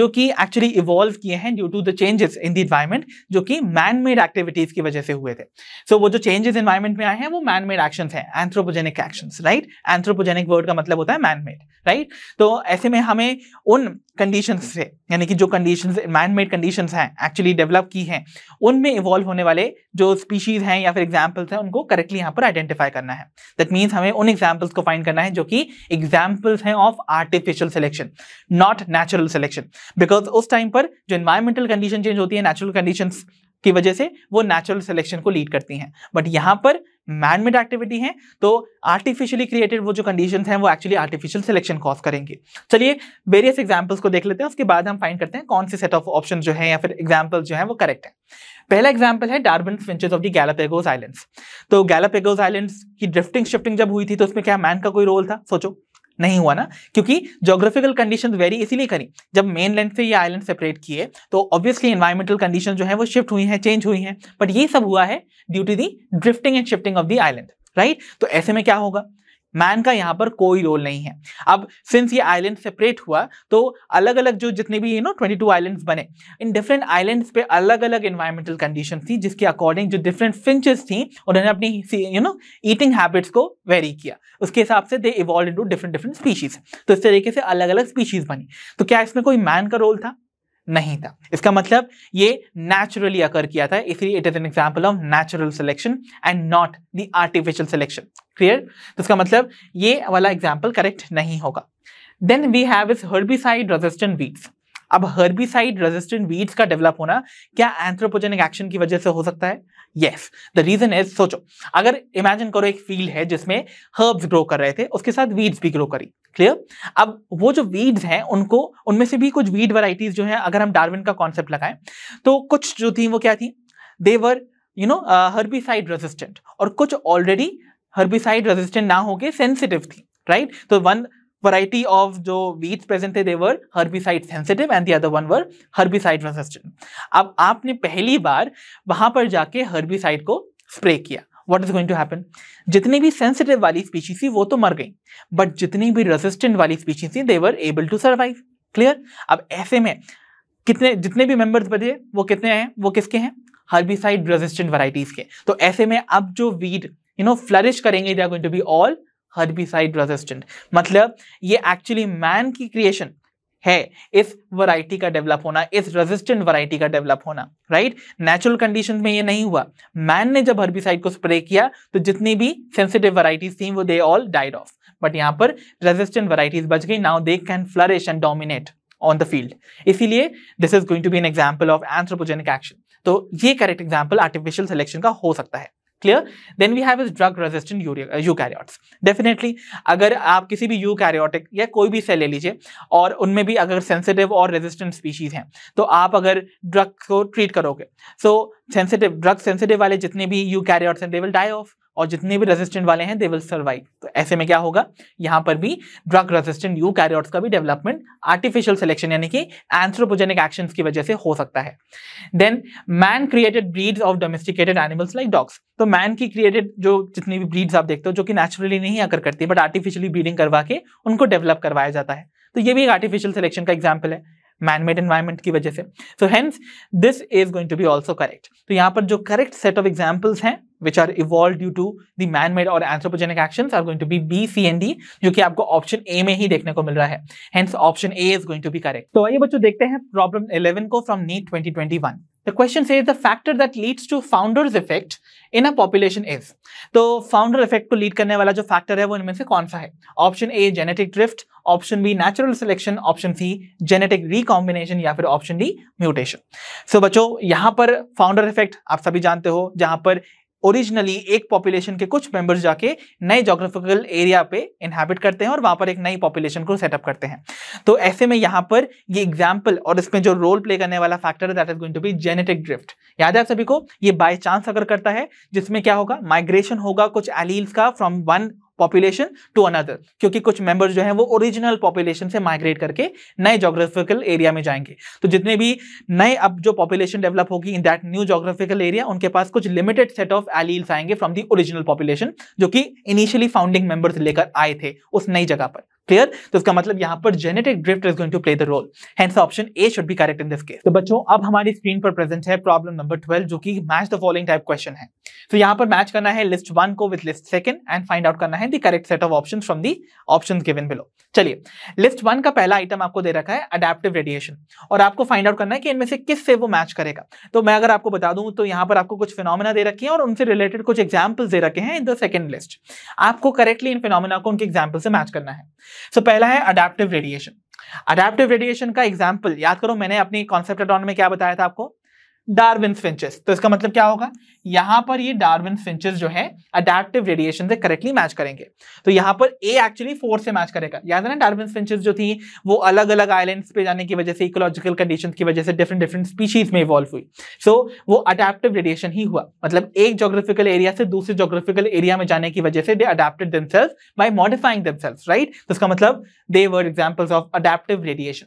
जो कि एक्चुअली इवॉल्व किए हैं due to the changes in the environment जो कि मैन मेड एक्टिविटीज की वजह से हुए थे सो so, वो जो चेंजेस इन्वायरमेंट में आए हैं वो मैन मेड एक्शन है anthropogenic action right anthropogenic word का मतलब होता है मैन मेड राइट तो ऐसे में हमें उन कंडीशन से यानी कि जो कंडीशन मैन मेड कंडीशन हैं एक्चुअली डेवलप की हैं उनमें इवॉल्व होने वाले जो स्पीशीज हैं या फिर एग्जाम्पल्स हैं उनको करेक्टली यहाँ पर आइडेंटिफाई करना है दैट मीन्स हमें उन एग्जाम्पल्स को फाइंड करना है जो कि एग्जाम्पल्स हैं of artificial selection not natural selection because उस टाइम पर जो इन्वायरमेंटल कंडीशन चेंज होती है नेचुरल कंडीशन की वजह से वो नेचुरल सिलेक्शन को लीड करती हैं बट यहाँ पर मैनमेड एक्टिविटी है तो आर्टिफिशियली क्रिएटेड वो जो कंडीशन है वो एक्चुअली आर्टिफिशियल सिलेक्शन कॉज करेंगे चलिए वेरियस एग्जाम्पल्स को देख लेते हैं उसके बाद हम फाइंड करते हैं कौन से सेट ऑफ ऑप्शन जो है या फिर एग्जाम्पल जो है वो करेक्ट है पहला एग्जाम्पल है Darwin finches of the Galapagos islands तो गैलापेगोज आइलैंड्स की ड्रिफ्टिंग शिफ्टिंग जब हुई थी तो उसमें क्या मैन का कोई रोल था सोचो नहीं हुआ ना क्योंकि जोग्राफिकल कंडीशन वेरी इसीलिए करी जब मेन लैंड से ये आइलैंड सेपरेट किए तो ऑब्वियसली इन्वायरमेंटल कंडीशन जो है वो शिफ्ट हुई है चेंज हुई है बट ये सब हुआ है due to the drifting and shifting of the island right तो ऐसे में क्या होगा मैन का यहाँ पर कोई रोल नहीं है अब सिंस ये आइलैंड सेपरेट हुआ तो अलग अलग जो जितने भी यू नो 22 आइलैंड्स बने इन डिफरेंट आइलैंड्स पे अलग अलग इन्वायरमेंटल कंडीशन थी जिसके अकॉर्डिंग जो डिफरेंट फिंचेस थी उन्होंने अपनी यू नो ईटिंग हैबिट्स को वेरी किया उसके हिसाब से they evolve into different different species तो इस तरीके से अलग अलग स्पीशीज बनी तो क्या इसमें कोई मैन का रोल था नहीं था इसका मतलब ये नेचुरली अकर किया था इसलिए it is an example of natural selection and not the artificial selection clear तो इसका मतलब ये वाला एग्जाम्पल करेक्ट नहीं होगा then we have is herbicide resistant weeds अब हर्बिसाइड रेजिस्टेंट वीड्स का डेवलप होना क्या एंथ्रोपोजेनिक एक्शन की वजह से हो सकता है येस द रीजन इज सोचो अगर इमेजिन करो एक फील्ड है जिसमें हर्ब्स ग्रो कर रहे थे उसके साथ वीड्स भी ग्रो करी क्लियर अब वो जो वीड्स हैं उनको उनमें से भी कुछ वीड वराइटीज जो है अगर हम डार्विन का कॉन्सेप्ट लगाएं तो कुछ जो थी वो क्या थी they were you know herbicide resistant और कुछ ऑलरेडी हर्बिसाइड रेजिस्टेंट ना होके सेंसिटिव थी राइट right? तो वन variety of जो weeds present थे they were herbicide sensitive and the other one were herbicide resistant. अब आपने पहली बार वहां पर जाके herbicide को स्प्रे किया what is going to happen जितनी भी सेंसिटिव वाली स्पीशीज थी वो तो मर गई बट जितनी भी रेजिस्टेंट वाली स्पीशीज थी they were able to survive clear अब ऐसे में कितने जितने भी मेंबर्स बचे वो कितने हैं वो किसके हैं हर्बिसाइड रेजिस्टेंट वराइटीज के तो ऐसे में अब जो वीड यू नो फ्लरिश करेंगे they are going to be all herbicide resistant मतलब ये एक्चुअली मैन की क्रिएशन है इस वैरायटी का डेवलप होना इस रेजिस्टेंट वैरायटी का डेवलप होना राइट नेचुरल कंडीशन में ये नहीं हुआ मैन ने जब हर्बिसाइड को स्प्रे किया तो जितनी भी सेंसिटिव वैरायटीज थी वो they all died off but यहाँ पर रेजिस्टेंट वैरायटीज बच गई now they can flourish and dominate on the field इसीलिए this is going to be an example of anthropogenic action तो ये करेक्ट एग्जाम्पल आर्टिफिशियल सिलेक्शन का हो सकता है clear then we have is drug resistant eukaryotes definitely अगर आप किसी भी यूकैरियोटिक या कोई भी सेल ले लीजिए और उनमें भी अगर सेंसिटिव और रेजिस्टेंट स्पीशीज हैं तो आप अगर ड्रग को ट्रीट करोगे सो सेंसिटिव ड्रग सेंसिटिव वाले जितने भी यूकैरियोट्स हैं दे विल डाई ऑफ और जितने भी रेजिस्टेंट वाले हैं दे विल सर्वाइव तो ऐसे में क्या होगा यहां पर भी ड्रग रेजिस्टेंट यू कैरियोट्स का भी डेवलपमेंट आर्टिफिशियल सिलेक्शन यानी कि एंथ्रोपोजेनिक एक्शन की वजह से हो सकता है then man created breeds of domesticated animals like dogs तो मैन की क्रिएटेड जो जितनी भी ब्रीड्स आप देखते हो जो कि नेचुरली नहीं आकर करती बट आर्टिफिशियली ब्रीडिंग करवा के उनको डेवलप करवाया जाता है तो ये भी एक आर्टिफिशियल सिलेक्शन का एग्जाम्पल है मैन मेड एनवायरमेंट की वजह से so hence this is going to be also correct तो यहाँ पर जो करेक्ट सेट ऑफ एग्जाम्पल्स हैं which are evolved due to the man-made or anthropogenic actions are going to be B, C and D जो कि आपको option A में ही देखने को मिल रहा है hence option A is going to be correct तो आइए बच्चों देखते हैं problem 11 को from NEET 2021 The question says the factor that leads to founder's effect in a population is. तो founder effect को lead करने वाला जो factor है वो इनमें से कौन सा है Option A genetic drift, option B natural selection, option C genetic recombination या फिर option D mutation. So बच्चों यहाँ पर founder effect आप सभी जानते हो जहाँ पर ओरिजिनली एक पॉपुलेशन के कुछ मेंबर्स जाके नए जोग्राफिकल एरिया पे इनहेबिट करते हैं और वहां पर एक नई पॉपुलेशन को सेटअप करते हैं तो ऐसे में यहाँ पर ये एग्जाम्पल और इसमें जो रोल प्ले करने वाला फैक्टर है that is going to be genetic drift याद है आप सभी को ये बाय चांस अगर करता है जिसमें क्या होगा माइग्रेशन होगा कुछ एलील्स का from one population to another क्योंकि कुछ मेंबर्स जो हैं वो ओरिजिनल पॉपुलेशन से माइग्रेट करके नए जोग्राफिकल एरिया में जाएंगे तो जितने भी नए अब जो पॉपुलेशन डेवलप होगी in that new geographical area उनके पास कुछ लिमिटेड सेट ऑफ एलील्स आएंगे फ्रॉम दी ओरिजिनल पॉपुलेशन जो कि इनिशियली फाउंडिंग मेंबर्स लेकर आए थे उस नई जगह पर क्लियर तो इसका मतलब यहाँ पर genetic drift is going to play the role hence option A should be correct in this case तो बच्चों अब हमारी स्क्रीन पर प्रेजेंट है प्रॉब्लम नंबर ट्वेल्व जो कि match the following type question है तो यहाँ पर मैच करना है लिस्ट वन को with list second and find out करना है the correct set of options from the options given below चलिए लिस्ट वन का पहला आइटम आपको दे रखा है अडेप्टिव रेडिएशन और आपको फाइंड आउट करना है कि इनमें से किस से वो मैच करेगा तो मैं अगर आपको बता दूं तो यहाँ पर आपको कुछ फिनोमिना दे रखी है और उनसे रिलेटेड कुछ एग्जाम्पल्स दे रखे हैं इन द सेकंड लिस्ट आपको करेक्टली इन फिनोमिना को उनके एग्जाम्पल से मैच करना है सो so, पहला है अडेप्टिव रेडिएशन अडेप्टिव रेडिएशन का एग्जाम्पल याद करो मैंने अपनी कॉन्सेप्ट में क्या बताया था आपको डार्विन फिंचेस तो इसका मतलब क्या होगा यहां पर ये डार्विन फिंचेस जो है अडेप्टिव रेडिएशन से करेक्टली मैच करेंगे तो यहां पर ए एक्चुअली फोर से मैच करेगा याद है ना डार्विन फिंचेस जो थी वो अलग अलग आइलैंड्स पे जाने की वजह से इकोलॉजिकल कंडीशन की वजह से डिफरेंट डिफरेंट स्पीशीज में इवॉल्व हुई सो so, वो अडेप्टिव रेडिएशन ही हुआ मतलब एक जोग्राफिकल एरिया से दूसरे जोग्राफिकल एरिया में जाने की वजह से they adapted themselves by modifying themselves right तो इसका मतलब they were examples of adaptive radiation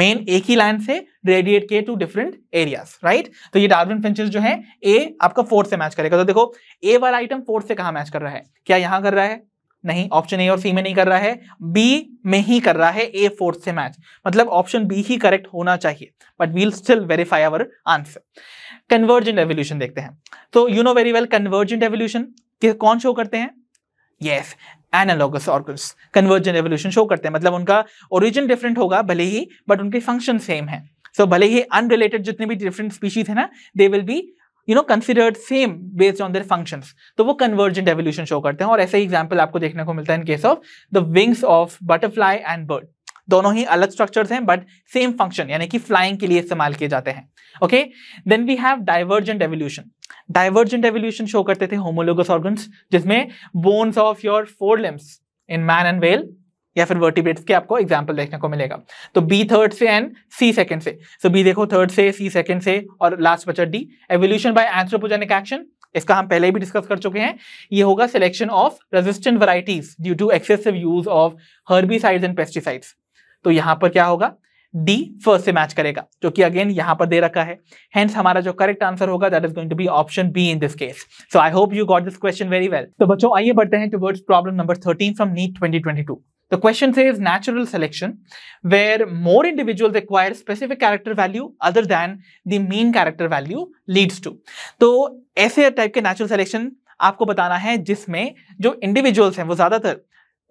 main एक ही लाइन से रेडिएट किए टू डिफरेंट एरियाज राइट तो ये डार्विन फिंचेस जो है ए आपका फोर्थ से मैच करेगा तो देखो ए वाला आइटम फोर्थ से कहा मैच कर रहा है क्या यहां कर रहा है नहीं ऑप्शन ए और सी में नहीं कर रहा है बी में ही कर रहा है ए फोर्थ से मैच मतलब ऑप्शन बी ही करेक्ट होना चाहिए but we'll still verify our answer convergent evolution देखते हैं तो you know very well convergent evolution कौन शो करते हैं yes analogous organs convergent evolution show करते हैं मतलब उनका ओरिजिन डिफरेंट होगा भले ही बट उनके फंक्शन सेम है सो so, भले ही अनरिलेटेड जितने भी डिफरेंट स्पीशीज है ना they will be you know considered same based on their function तो वो कन्वर्जेंट एवोल्यूशन शो करते हैं और ऐसे ही एग्जाम्पल आपको देखने को मिलता है in case of the wings of butterfly and bird दोनों ही अलग स्ट्रक्चर्स हैं बट सेम फंक्शन यानी कि फ्लाइंग के लिए इस्तेमाल किए जाते हैं okay then we have divergent evolution divergent evolution show करते थे होमोलोगस ऑर्गन जिसमें bones of your forelimbs in man and whale या फिर वर्टिब्रेट्स के आपको एग्जाम्पल देखने को मिलेगा तो बी थर्ड से एंड सी सेकंड से सो so, बी देखो थर्ड से सी सेकंड से और लास्ट बचर D evolution by anthropogenic action इसका हम पहले भी डिस्कस कर चुके हैं ये होगा selection of resistant varieties due to excessive use of herbicides and pesticides तो यहां पर क्या होगा डी फर्स्ट से मैच करेगा जो कि अगेन यहां पर दे रखा है हेंस हमारा जो करेक्ट आंसर होगा that is going to be option B in this case so I hope you got this question very well तो बच्चों आइए बढ़ते हैं towards problem number 13 from NEET 2022 The question says natural selection, where more individuals require specific character value other than the mean character value leads to. तो ऐसे टाइप के नेचुरल सेलेक्शन आपको बताना है जिसमें जो इंडिविजुअल्स हैं वो ज्यादातर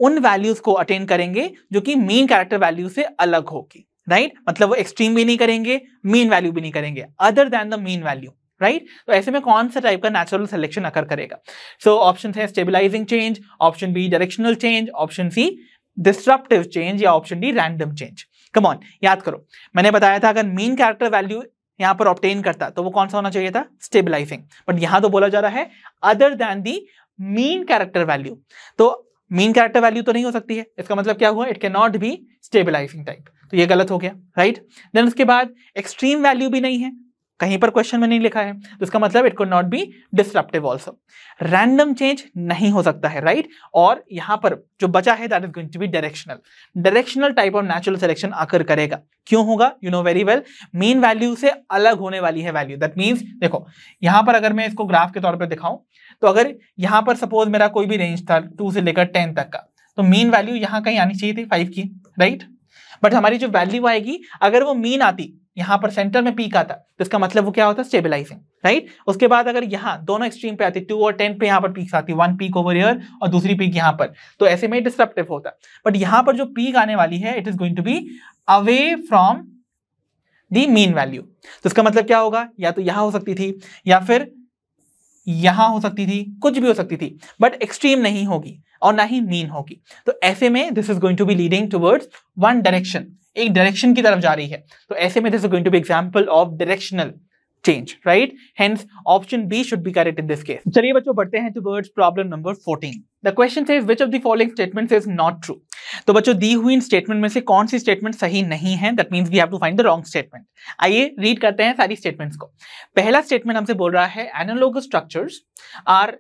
उन वैल्यूज को अटेन करेंगे जो कि मेन कैरेक्टर वैल्यू से अलग होगी राइट right? मतलब वो एक्सट्रीम भी नहीं करेंगे मीन वैल्यू भी नहीं करेंगे other than the mean value right तो ऐसे में कौन सा टाइप का नेचुरल सिलेक्शन अकर करेगा सो ऑप्शन है stabilising change option B directional change option C disruptive change या option D random change come on याद करो मैंने बताया था अगर मीन कैरेक्टर वैल्यू यहां पर ऑप्टेन करता तो वो कौन सा होना चाहिए था स्टेबिलाईजिंग बट यहां तो बोला जा रहा है other than the mean character value तो मीन कैरेक्टर वैल्यू तो नहीं हो सकती है इसका मतलब क्या हुआ it can not be stabilising type तो ये गलत हो गया राइट देन उसके बाद एक्सट्रीम वैल्यू भी नहीं है कहीं पर क्वेश्चन में नहीं लिखा है तो इसका मतलब it could not be disruptive also random change नहीं हो सकता है राइट right? और यहां पर जो बचा है that is going to be directional directional type of natural selection occur करेगा क्यों होगा you know very well mean value से अलग होने वाली है वैल्यू दैट मीन्स देखो यहां पर अगर मैं इसको ग्राफ के तौर पर दिखाऊं तो अगर यहां पर सपोज मेरा कोई भी रेंज था टू से लेकर टेन तक का तो मेन वैल्यू यहां कहीं आनी चाहिए थी फाइव की राइट right? बट हमारी जो वैल्यू आएगी अगर वो मीन आती यहाँ पर सेंटर में पीक आता तो इसका मतलब वो क्या होता है राइट उसके बाद अगर यहाँ दोनों एक्सट्रीम पे आती टू और टेन पे यहाँ पर पीक आती वन पीक ओवर ईयर और दूसरी पीक यहाँ पर तो ऐसे में डिस्ट्रप्टिव होता बट यहाँ पर जो पीक आने वाली है it is going to be away from the mean value तो इसका मतलब क्या होगा या तो यहां हो सकती थी या फिर यहां हो सकती थी कुछ भी हो सकती थी बट एक्सट्रीम नहीं होगी और ना ही मीन होगी तो ऐसे में this is going to be leading towards one direction एक डायरेक्शन की तरफ जा रही है तो ऐसे में this is going to be example of directional change right hence option B should be correct in this case चलिए बच्चों बढ़ते हैं towards problem number fourteen the question is which of the following statement is not true तो बच्चों दी हुई इन स्टेटमेंट में से कौन सी स्टेटमेंट सही नहीं है that means we have to find the wrong statement आइए रीड करते हैं सारी स्टेटमेंट्स को पहला स्टेटमेंट हमसे बोल रहा है analog structures are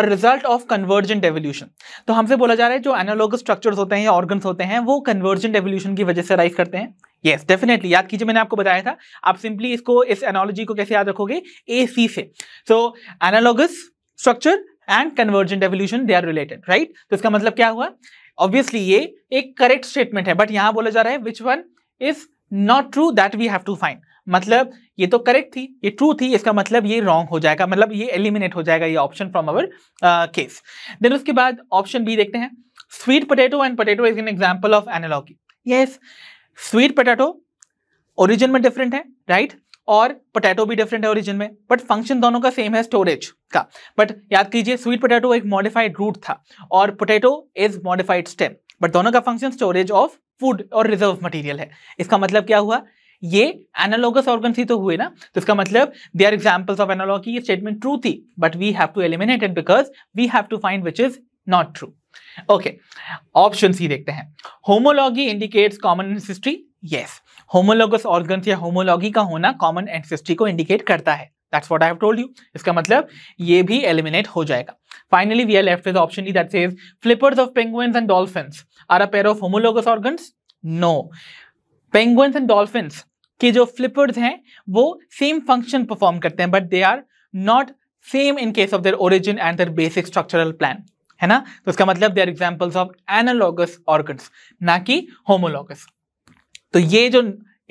result of convergent evolution तो हमसे बोला जा रहा है जो एनालॉग स्ट्रक्चर्स होते हैं या ऑर्गन्स होते हैं वो कन्वर्जेंट एवोल्यूशन की वजह से राइज करते हैं येस डेफिनेटली याद कीजिए मैंने आपको बताया था आप सिंपली इसको इस एनोलॉजी को कैसे याद रखोगे ए सी से so analogous structure and convergent evolution they are related right तो इसका मतलब क्या हुआ ऑब्वियसली ये एक करेक्ट स्टेटमेंट है बट यहां बोला जा रहा है which one is not true that we have to find मतलब ये तो करेक्ट थी ये ट्रू थी इसका मतलब ये रॉन्ग हो जाएगा मतलब ये एलिमिनेट हो जाएगा ये option from our case then उसके बाद ऑप्शन बी देखते हैं sweet potato and potato is an example of analogy yes sweet potato origin में डिफरेंट है राइट right? और पोटैटो भी डिफरेंट है ओरिजिन में बट फंक्शन दोनों का सेम है स्टोरेज का बट याद कीजिए स्वीट पोटैटो एक मॉडिफाइड रूट था और potato is modified stem but दोनों का फंक्शन स्टोरेज ऑफ फूड और रिजर्व मटेरियल है इसका मतलब क्या हुआ ये एनालॉगस ऑर्गन ही तो हुए ना तो इसका मतलब they are examples of analog की स्टेटमेंट ट्रू थी but we have to eliminate and because we have to find which is not true okay option C देखते हैं homology indicates common ancestry yes homologous organ या होमोलॉगी का होना कॉमन एंसेस्ट्री को इंडिकेट करता है that's what I have told you इसका मतलब ये भी एलिमिनेट हो जाएगा finally we are left with option D that says flippers of penguins and dolphins are a pair of homologous organs no penguins and dolphins कि जो फ्लिपर्स हैं वो सेम फंक्शन परफॉर्म करते हैं but they are not same in case of their origin and their basic structural plan है ना तो इसका मतलब they are examples of analogous organs ना कि होमोलॉगस तो ये जो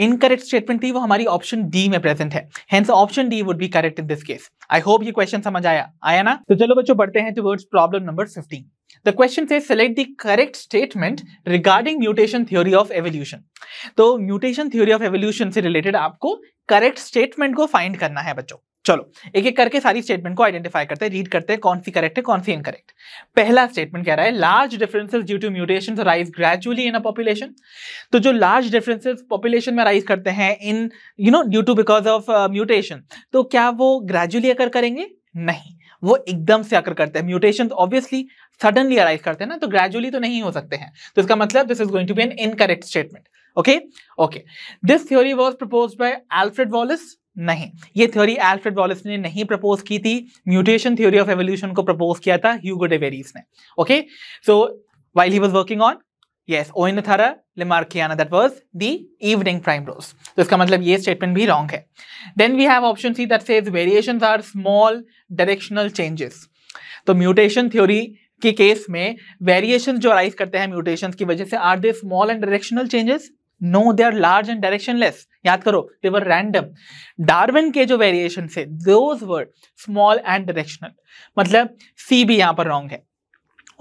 इनकरेक्ट स्टेटमेंट थी वो हमारी ऑप्शन डी में प्रेजेंट है hence option D would be correct in this case I hope ये क्वेश्चन समझ आया आया ना तो चलो बच्चों बढ़ते हैं towards problem number 15 The question says select the correct statement regarding mutation theory of evolution. तो mutation theory of evolution से related आपको correct statement को find करना है बच्चों चलो एक एक करके सारी स्टेटमेंट को आइडेंटिफाई करते हैं रीड करते हैं कौन सी करेक्ट है कौन सी इनकरेक्ट पहला स्टेटमेंट कह रहा है large differences due to mutation rise gradually in a population तो जो लार्ज डिफरेंसेस पॉपुलेशन में राइज करते हैं in you know due to because of mutation तो क्या वो ग्रेजुअली अकर करेंगे नहीं वो एकदम से आकर करते हैं म्यूटेशन ऑब्वियसली सडनली अराइज करते हैं ना तो ग्रेजुअली तो नहीं हो सकते हैं तो इसका मतलब this is going to be an incorrect statement okay okay this theory was propose by Alfred Wallace नहीं ये थ्योरी एल्फ्रेड वॉलिस ने नहीं प्रपोज की थी म्यूटेशन थ्योरी ऑफ एवोल्यूशन को प्रपोज किया था ह्यूगो डेवेरीज ने okay so while he was working on yes lamarckiana that was the evening primrose तो इसका मतलब ये स्टेटमेंट भी रॉन्ग है then we have option C that says variations are small directional changes तो म्यूटेशन थ्योरी के केस में वेरिएशन जो राइज करते हैं म्यूटेशन की वजह से are they small and directional changes no they are large and directionless याद करो दे वर रैंडम डार्विन के जो वेरिएशन से those were small and directional मतलब सी भी यहां पर रॉन्ग है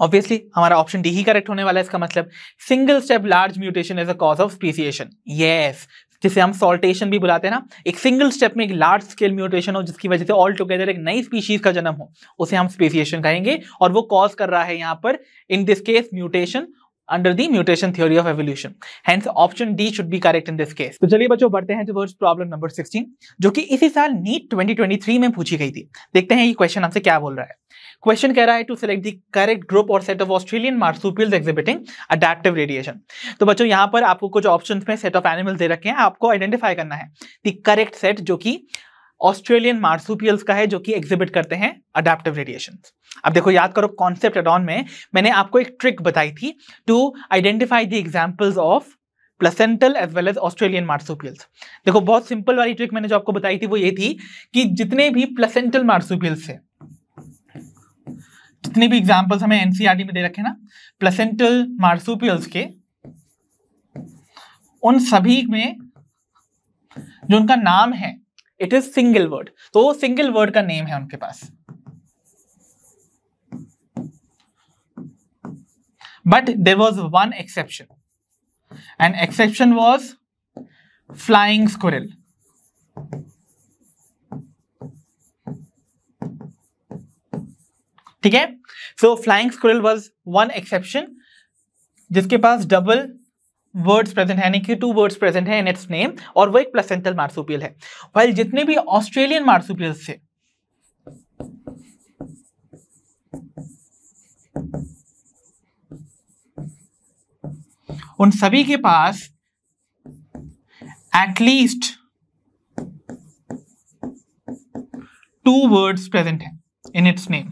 ऑब्वियसली हमारा ऑप्शन डी ही करेक्ट होने वाला है इसका मतलब single step large mutation is a cause of speciation yes जिसे हम सॉल्टेशन भी बुलाते हैं ना एक सिंगल स्टेप में एक लार्ज स्केल म्यूटेशन हो जिसकी वजह से ऑल टुगेदर एक नई स्पीशीज का जन्म हो उसे हम स्पेसिएशन कहेंगे और वो कॉज कर रहा है यहाँ पर in this case mutation under the mutation theory of evolution hence option D should be correct in this case तो चलिए बच्चों बढ़ते हैं टुवर्ड्स प्रॉब्लम नंबर 16 जो कि इसी साल नीट 2023 में पूछी गई थी देखते हैं ये क्वेश्चन हमसे क्या बोल रहा है क्वेश्चन कह रहा है to select the correct group और set of Australian marsupials exhibiting adaptive radiation तो बच्चों यहाँ पर आपको कुछ ऑप्शन में सेट ऑफ एनिमल्स दे रखे हैं आपको आइडेंटिफाई करना है द करेक्ट सेट जो कि ऑस्ट्रेलियन मार्सूपियल्स का है जो कि एग्जिबिट करते हैं अडेप्टिव रेडिएशन अब देखो याद करो कॉन्सेप्ट अडॉन में मैंने आपको एक ट्रिक बताई थी to identify the examples of placental as well as Australian marsupials देखो बहुत सिंपल वाली ट्रिक मैंने जो आपको बताई थी वो ये थी कि जितने भी प्लेसेंटल मार्सूपियल्स हैं जितने भी एग्जाम्पल्स हमें एनसीआरटी e में दे रखे ना प्लेसेंटल मार्सुपियल्स के उन सभी में जो उनका नाम है इट इज सिंगल वर्ड तो सिंगल वर्ड का नेम है उनके पास but there was one exception and exception was flying squirrel ठीक है so flying squirrel was one exception जिसके पास डबल वर्ड्स प्रेजेंट है यानी कि टू वर्ड्स प्रेजेंट है इन इट्स नेम और वो एक प्लेसेंटल मार्सुपियल है वाइल जितने भी ऑस्ट्रेलियन मार्सुपियल्स थे उन सभी के पास एटलीस्ट टू वर्ड्स प्रेजेंट है इन इट्स नेम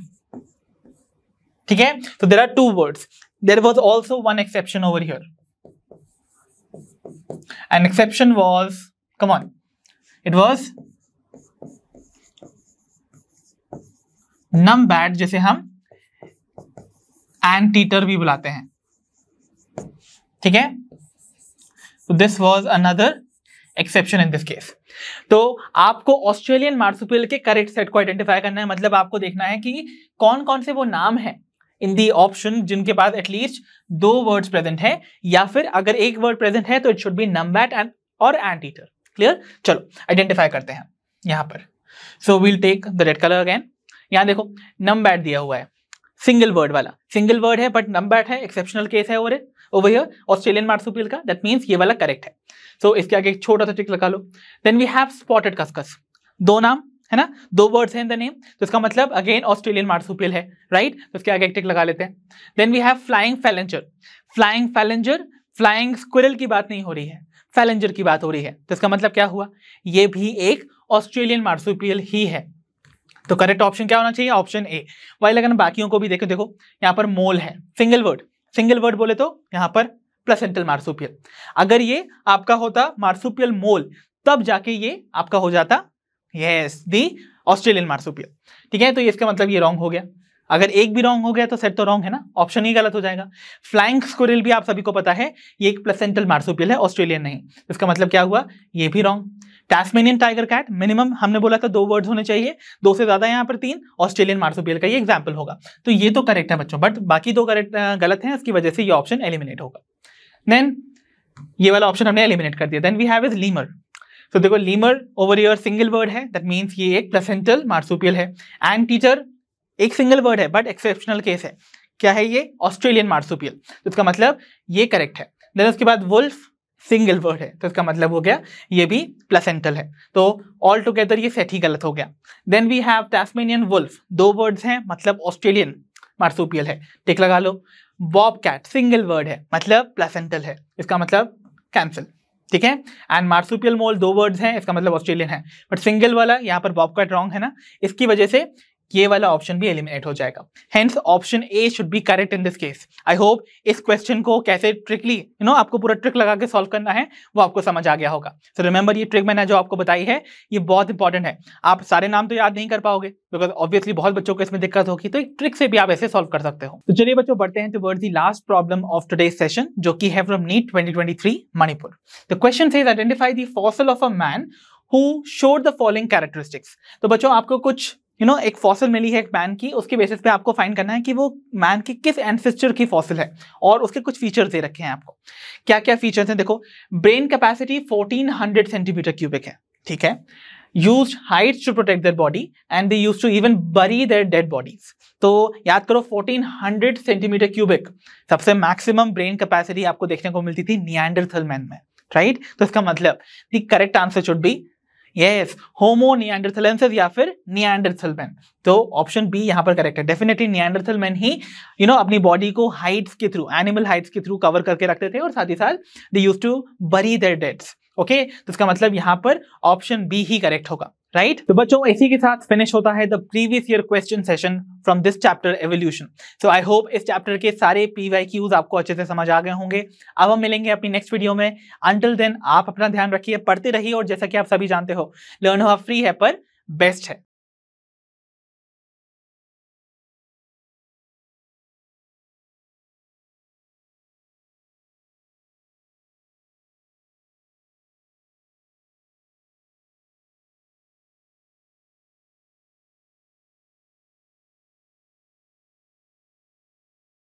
ठीक है तो there are two words there was also one exception over here an exception was come on it was numbat जैसे हम एंड टीटर भी बुलाते हैं ठीक है तो this was another exception in this case तो आपको ऑस्ट्रेलियन मार्सुपियल के करेक्ट सेट को आइडेंटिफाई करना है मतलब आपको देखना है कि कौन कौन से वो नाम है इन दी ऑप्शन जिनके पास एटलीस्ट दो वर्ड्स प्रेजेंट हैं या फिर अगर एक वर्ड प्रेजेंट है तो it should be numbat and और एंड ईटर क्लियर चलो आइडेंटिफाई करते हैं यहां पर so we'll take the red colour again यहां देखो नम्बैट दिया हुआ है सिंगल वर्ड वाला सिंगल वर्ड है बट नम्बैट है एक्सेप्शनल केस है और ओवर हियर ऑस्ट्रेलियन मार्सुपील का दैट मीन्स ये वाला करेक्ट है सो so, इसके आगे एक छोटा सा टिक लगा लो then we have spotted cuscus दो नाम है ना दो वर्ड्स हैं इन द नेम तो इसका मतलब अगेन ऑस्ट्रेलियन मार्सुपियल है राइट right? तो इसके आगे एक टिक लगा लेते हैं then we have flying phalanger flying phalanger flying squirrel की बात नहीं हो रही है फैलेंजर की बात हो रही है तो इसका मतलब क्या हुआ ये भी एक ऑस्ट्रेलियन मार्सुपियल ही है तो करेक्ट ऑप्शन क्या होना चाहिए ऑप्शन ए वाई लगन बाकियों को भी देखो देखो यहाँ पर मोल है सिंगल वर्ड सिंगल वर्ड बोले तो यहाँ पर प्लेसेंटल मार्सुपियल अगर ये आपका होता मार्सुपियल मोल तब जाके ये आपका हो जाता यस दी ऑस्ट्रेलियन मार्सुपियल ठीक है तो इसका मतलब ये रॉन्ग हो गया अगर एक भी रॉन्ग हो गया तो सेट तो रॉन्ग है ना ऑप्शन ही गलत हो जाएगा फ्लाइंग स्कोरिल भी आप सभी को पता है ये एक प्लेसेंटल मार्सुपियल है ऑस्ट्रेलियन नहीं इसका मतलब क्या हुआ ये भी wrong Tasmanian tiger cat minimum हमने बोला था दो वर्ड्स होने चाहिए दो से ज्यादा यहाँ पर तीन ऑस्ट्रेलियन मार्सोपियल का ये एग्जाम्पल होगा तो ये तो करेक्ट है बच्चों बट बाकी दो करेक्ट गलत है इसकी वजह से ये ऑप्शन एलिमिनेट होगा देन ये वाला ऑप्शन हमने एलिमिनेट कर दिया then we have is lemur so देखो lemur over year single word है दैट मीन्स ये एक प्लेसेंटल मार्सुपियल है एंड टीचर एक सिंगल वर्ड है बट एक्सेप्शनल केस है क्या है ये ऑस्ट्रेलियन मार्सुपियल तो इसका मतलब ये करेक्ट है देन उसके बाद वुल्फ सिंगल वर्ड है तो इसका मतलब हो गया ये भी प्लेसेंटल है तो ऑल टुगेदर ये सेट ही गलत हो गया then we have Tasmanian wolf दो वर्ड्स हैं मतलब ऑस्ट्रेलियन मार्सुपियल है टेक लगा लो बॉब कैट सिंगल वर्ड है मतलब प्लेसेंटल है इसका मतलब कैंसिल ठीक है एंड मार्सुपियल मोल दो वर्ड्स हैं इसका मतलब ऑस्ट्रेलियन है बट सिंगल वाला यहाँ पर बॉबकट रॉन्ग है ना इसकी वजह से ये वाला ऑप्शन भी एलिमिनेट हो जाएगा hence option A should be correct in this case I hope इस क्वेश्चन को कैसे ट्रिकली यू नो आपको पूरा ट्रिक लगा के सॉल्व करना है वो आपको समझ आ गया होगा सो so रिमेंबर ये ट्रिक मैंने जो आपको बताई है ये बहुत इंपॉर्टेंट है आप सारे नाम तो याद नहीं कर पाओगे बिकॉज ऑब्वियसली बहुत बच्चों को इसमें दिक्कत होगी तो एक ट्रिक से भी आप ऐसे सॉल्व कर सकते हो तो चलिए बच्चों बढ़ते हैं toward the last problem of today session जो की है from NEET 2023 Manipur the question is identify the fossil of a man who showed the following characteristics तो बच्चों आपको कुछ यू नो एक फॉसिल मिली है एक मैन की उसके बेसिस पे आपको फाइंड करना है कि वो मैन की किस एनसेस्टर की फॉसिल है और उसके कुछ फीचर्स दे रखे हैं आपको क्या क्या फीचर्स हैं देखो ब्रेन कैपेसिटी 1400 सेंटीमीटर क्यूबिक है ठीक है use hides to protect their body and they use to even bury their dead bodies तो याद करो 1400 सेंटीमीटर क्यूबिक सबसे मैक्सिमम ब्रेन कैपेसिटी आपको देखने को मिलती थी नियंडर मैन में राइट right? तो इसका मतलब the correct answer should be yes homo neanderthalensis या फिर नियंडरथल मैन तो ऑप्शन बी यहां पर करेक्ट है डेफिनेटली नियंडरथल मैन ही यू you नो know, अपनी बॉडी को हाइट्स के थ्रू एनिमल हाइट्स के थ्रू कवर करके रखते थे और साथ ही साथ दे use to bury there dates okay तो इसका मतलब यहाँ पर ऑप्शन बी ही करेक्ट होगा राइट right? तो बच्चों इसी के साथ फिनिश होता है the previous year question session from this chapter evolution so I hope इस चैप्टर के सारे पी वाई क्यूज आपको अच्छे से समझ आ गए होंगे अब हम मिलेंगे अपनी नेक्स्ट वीडियो में अंटिल देन आप अपना ध्यान रखिए पढ़ते रहिए और जैसा कि आप सभी जानते हो लर्न हुआ फ्री है पर बेस्ट है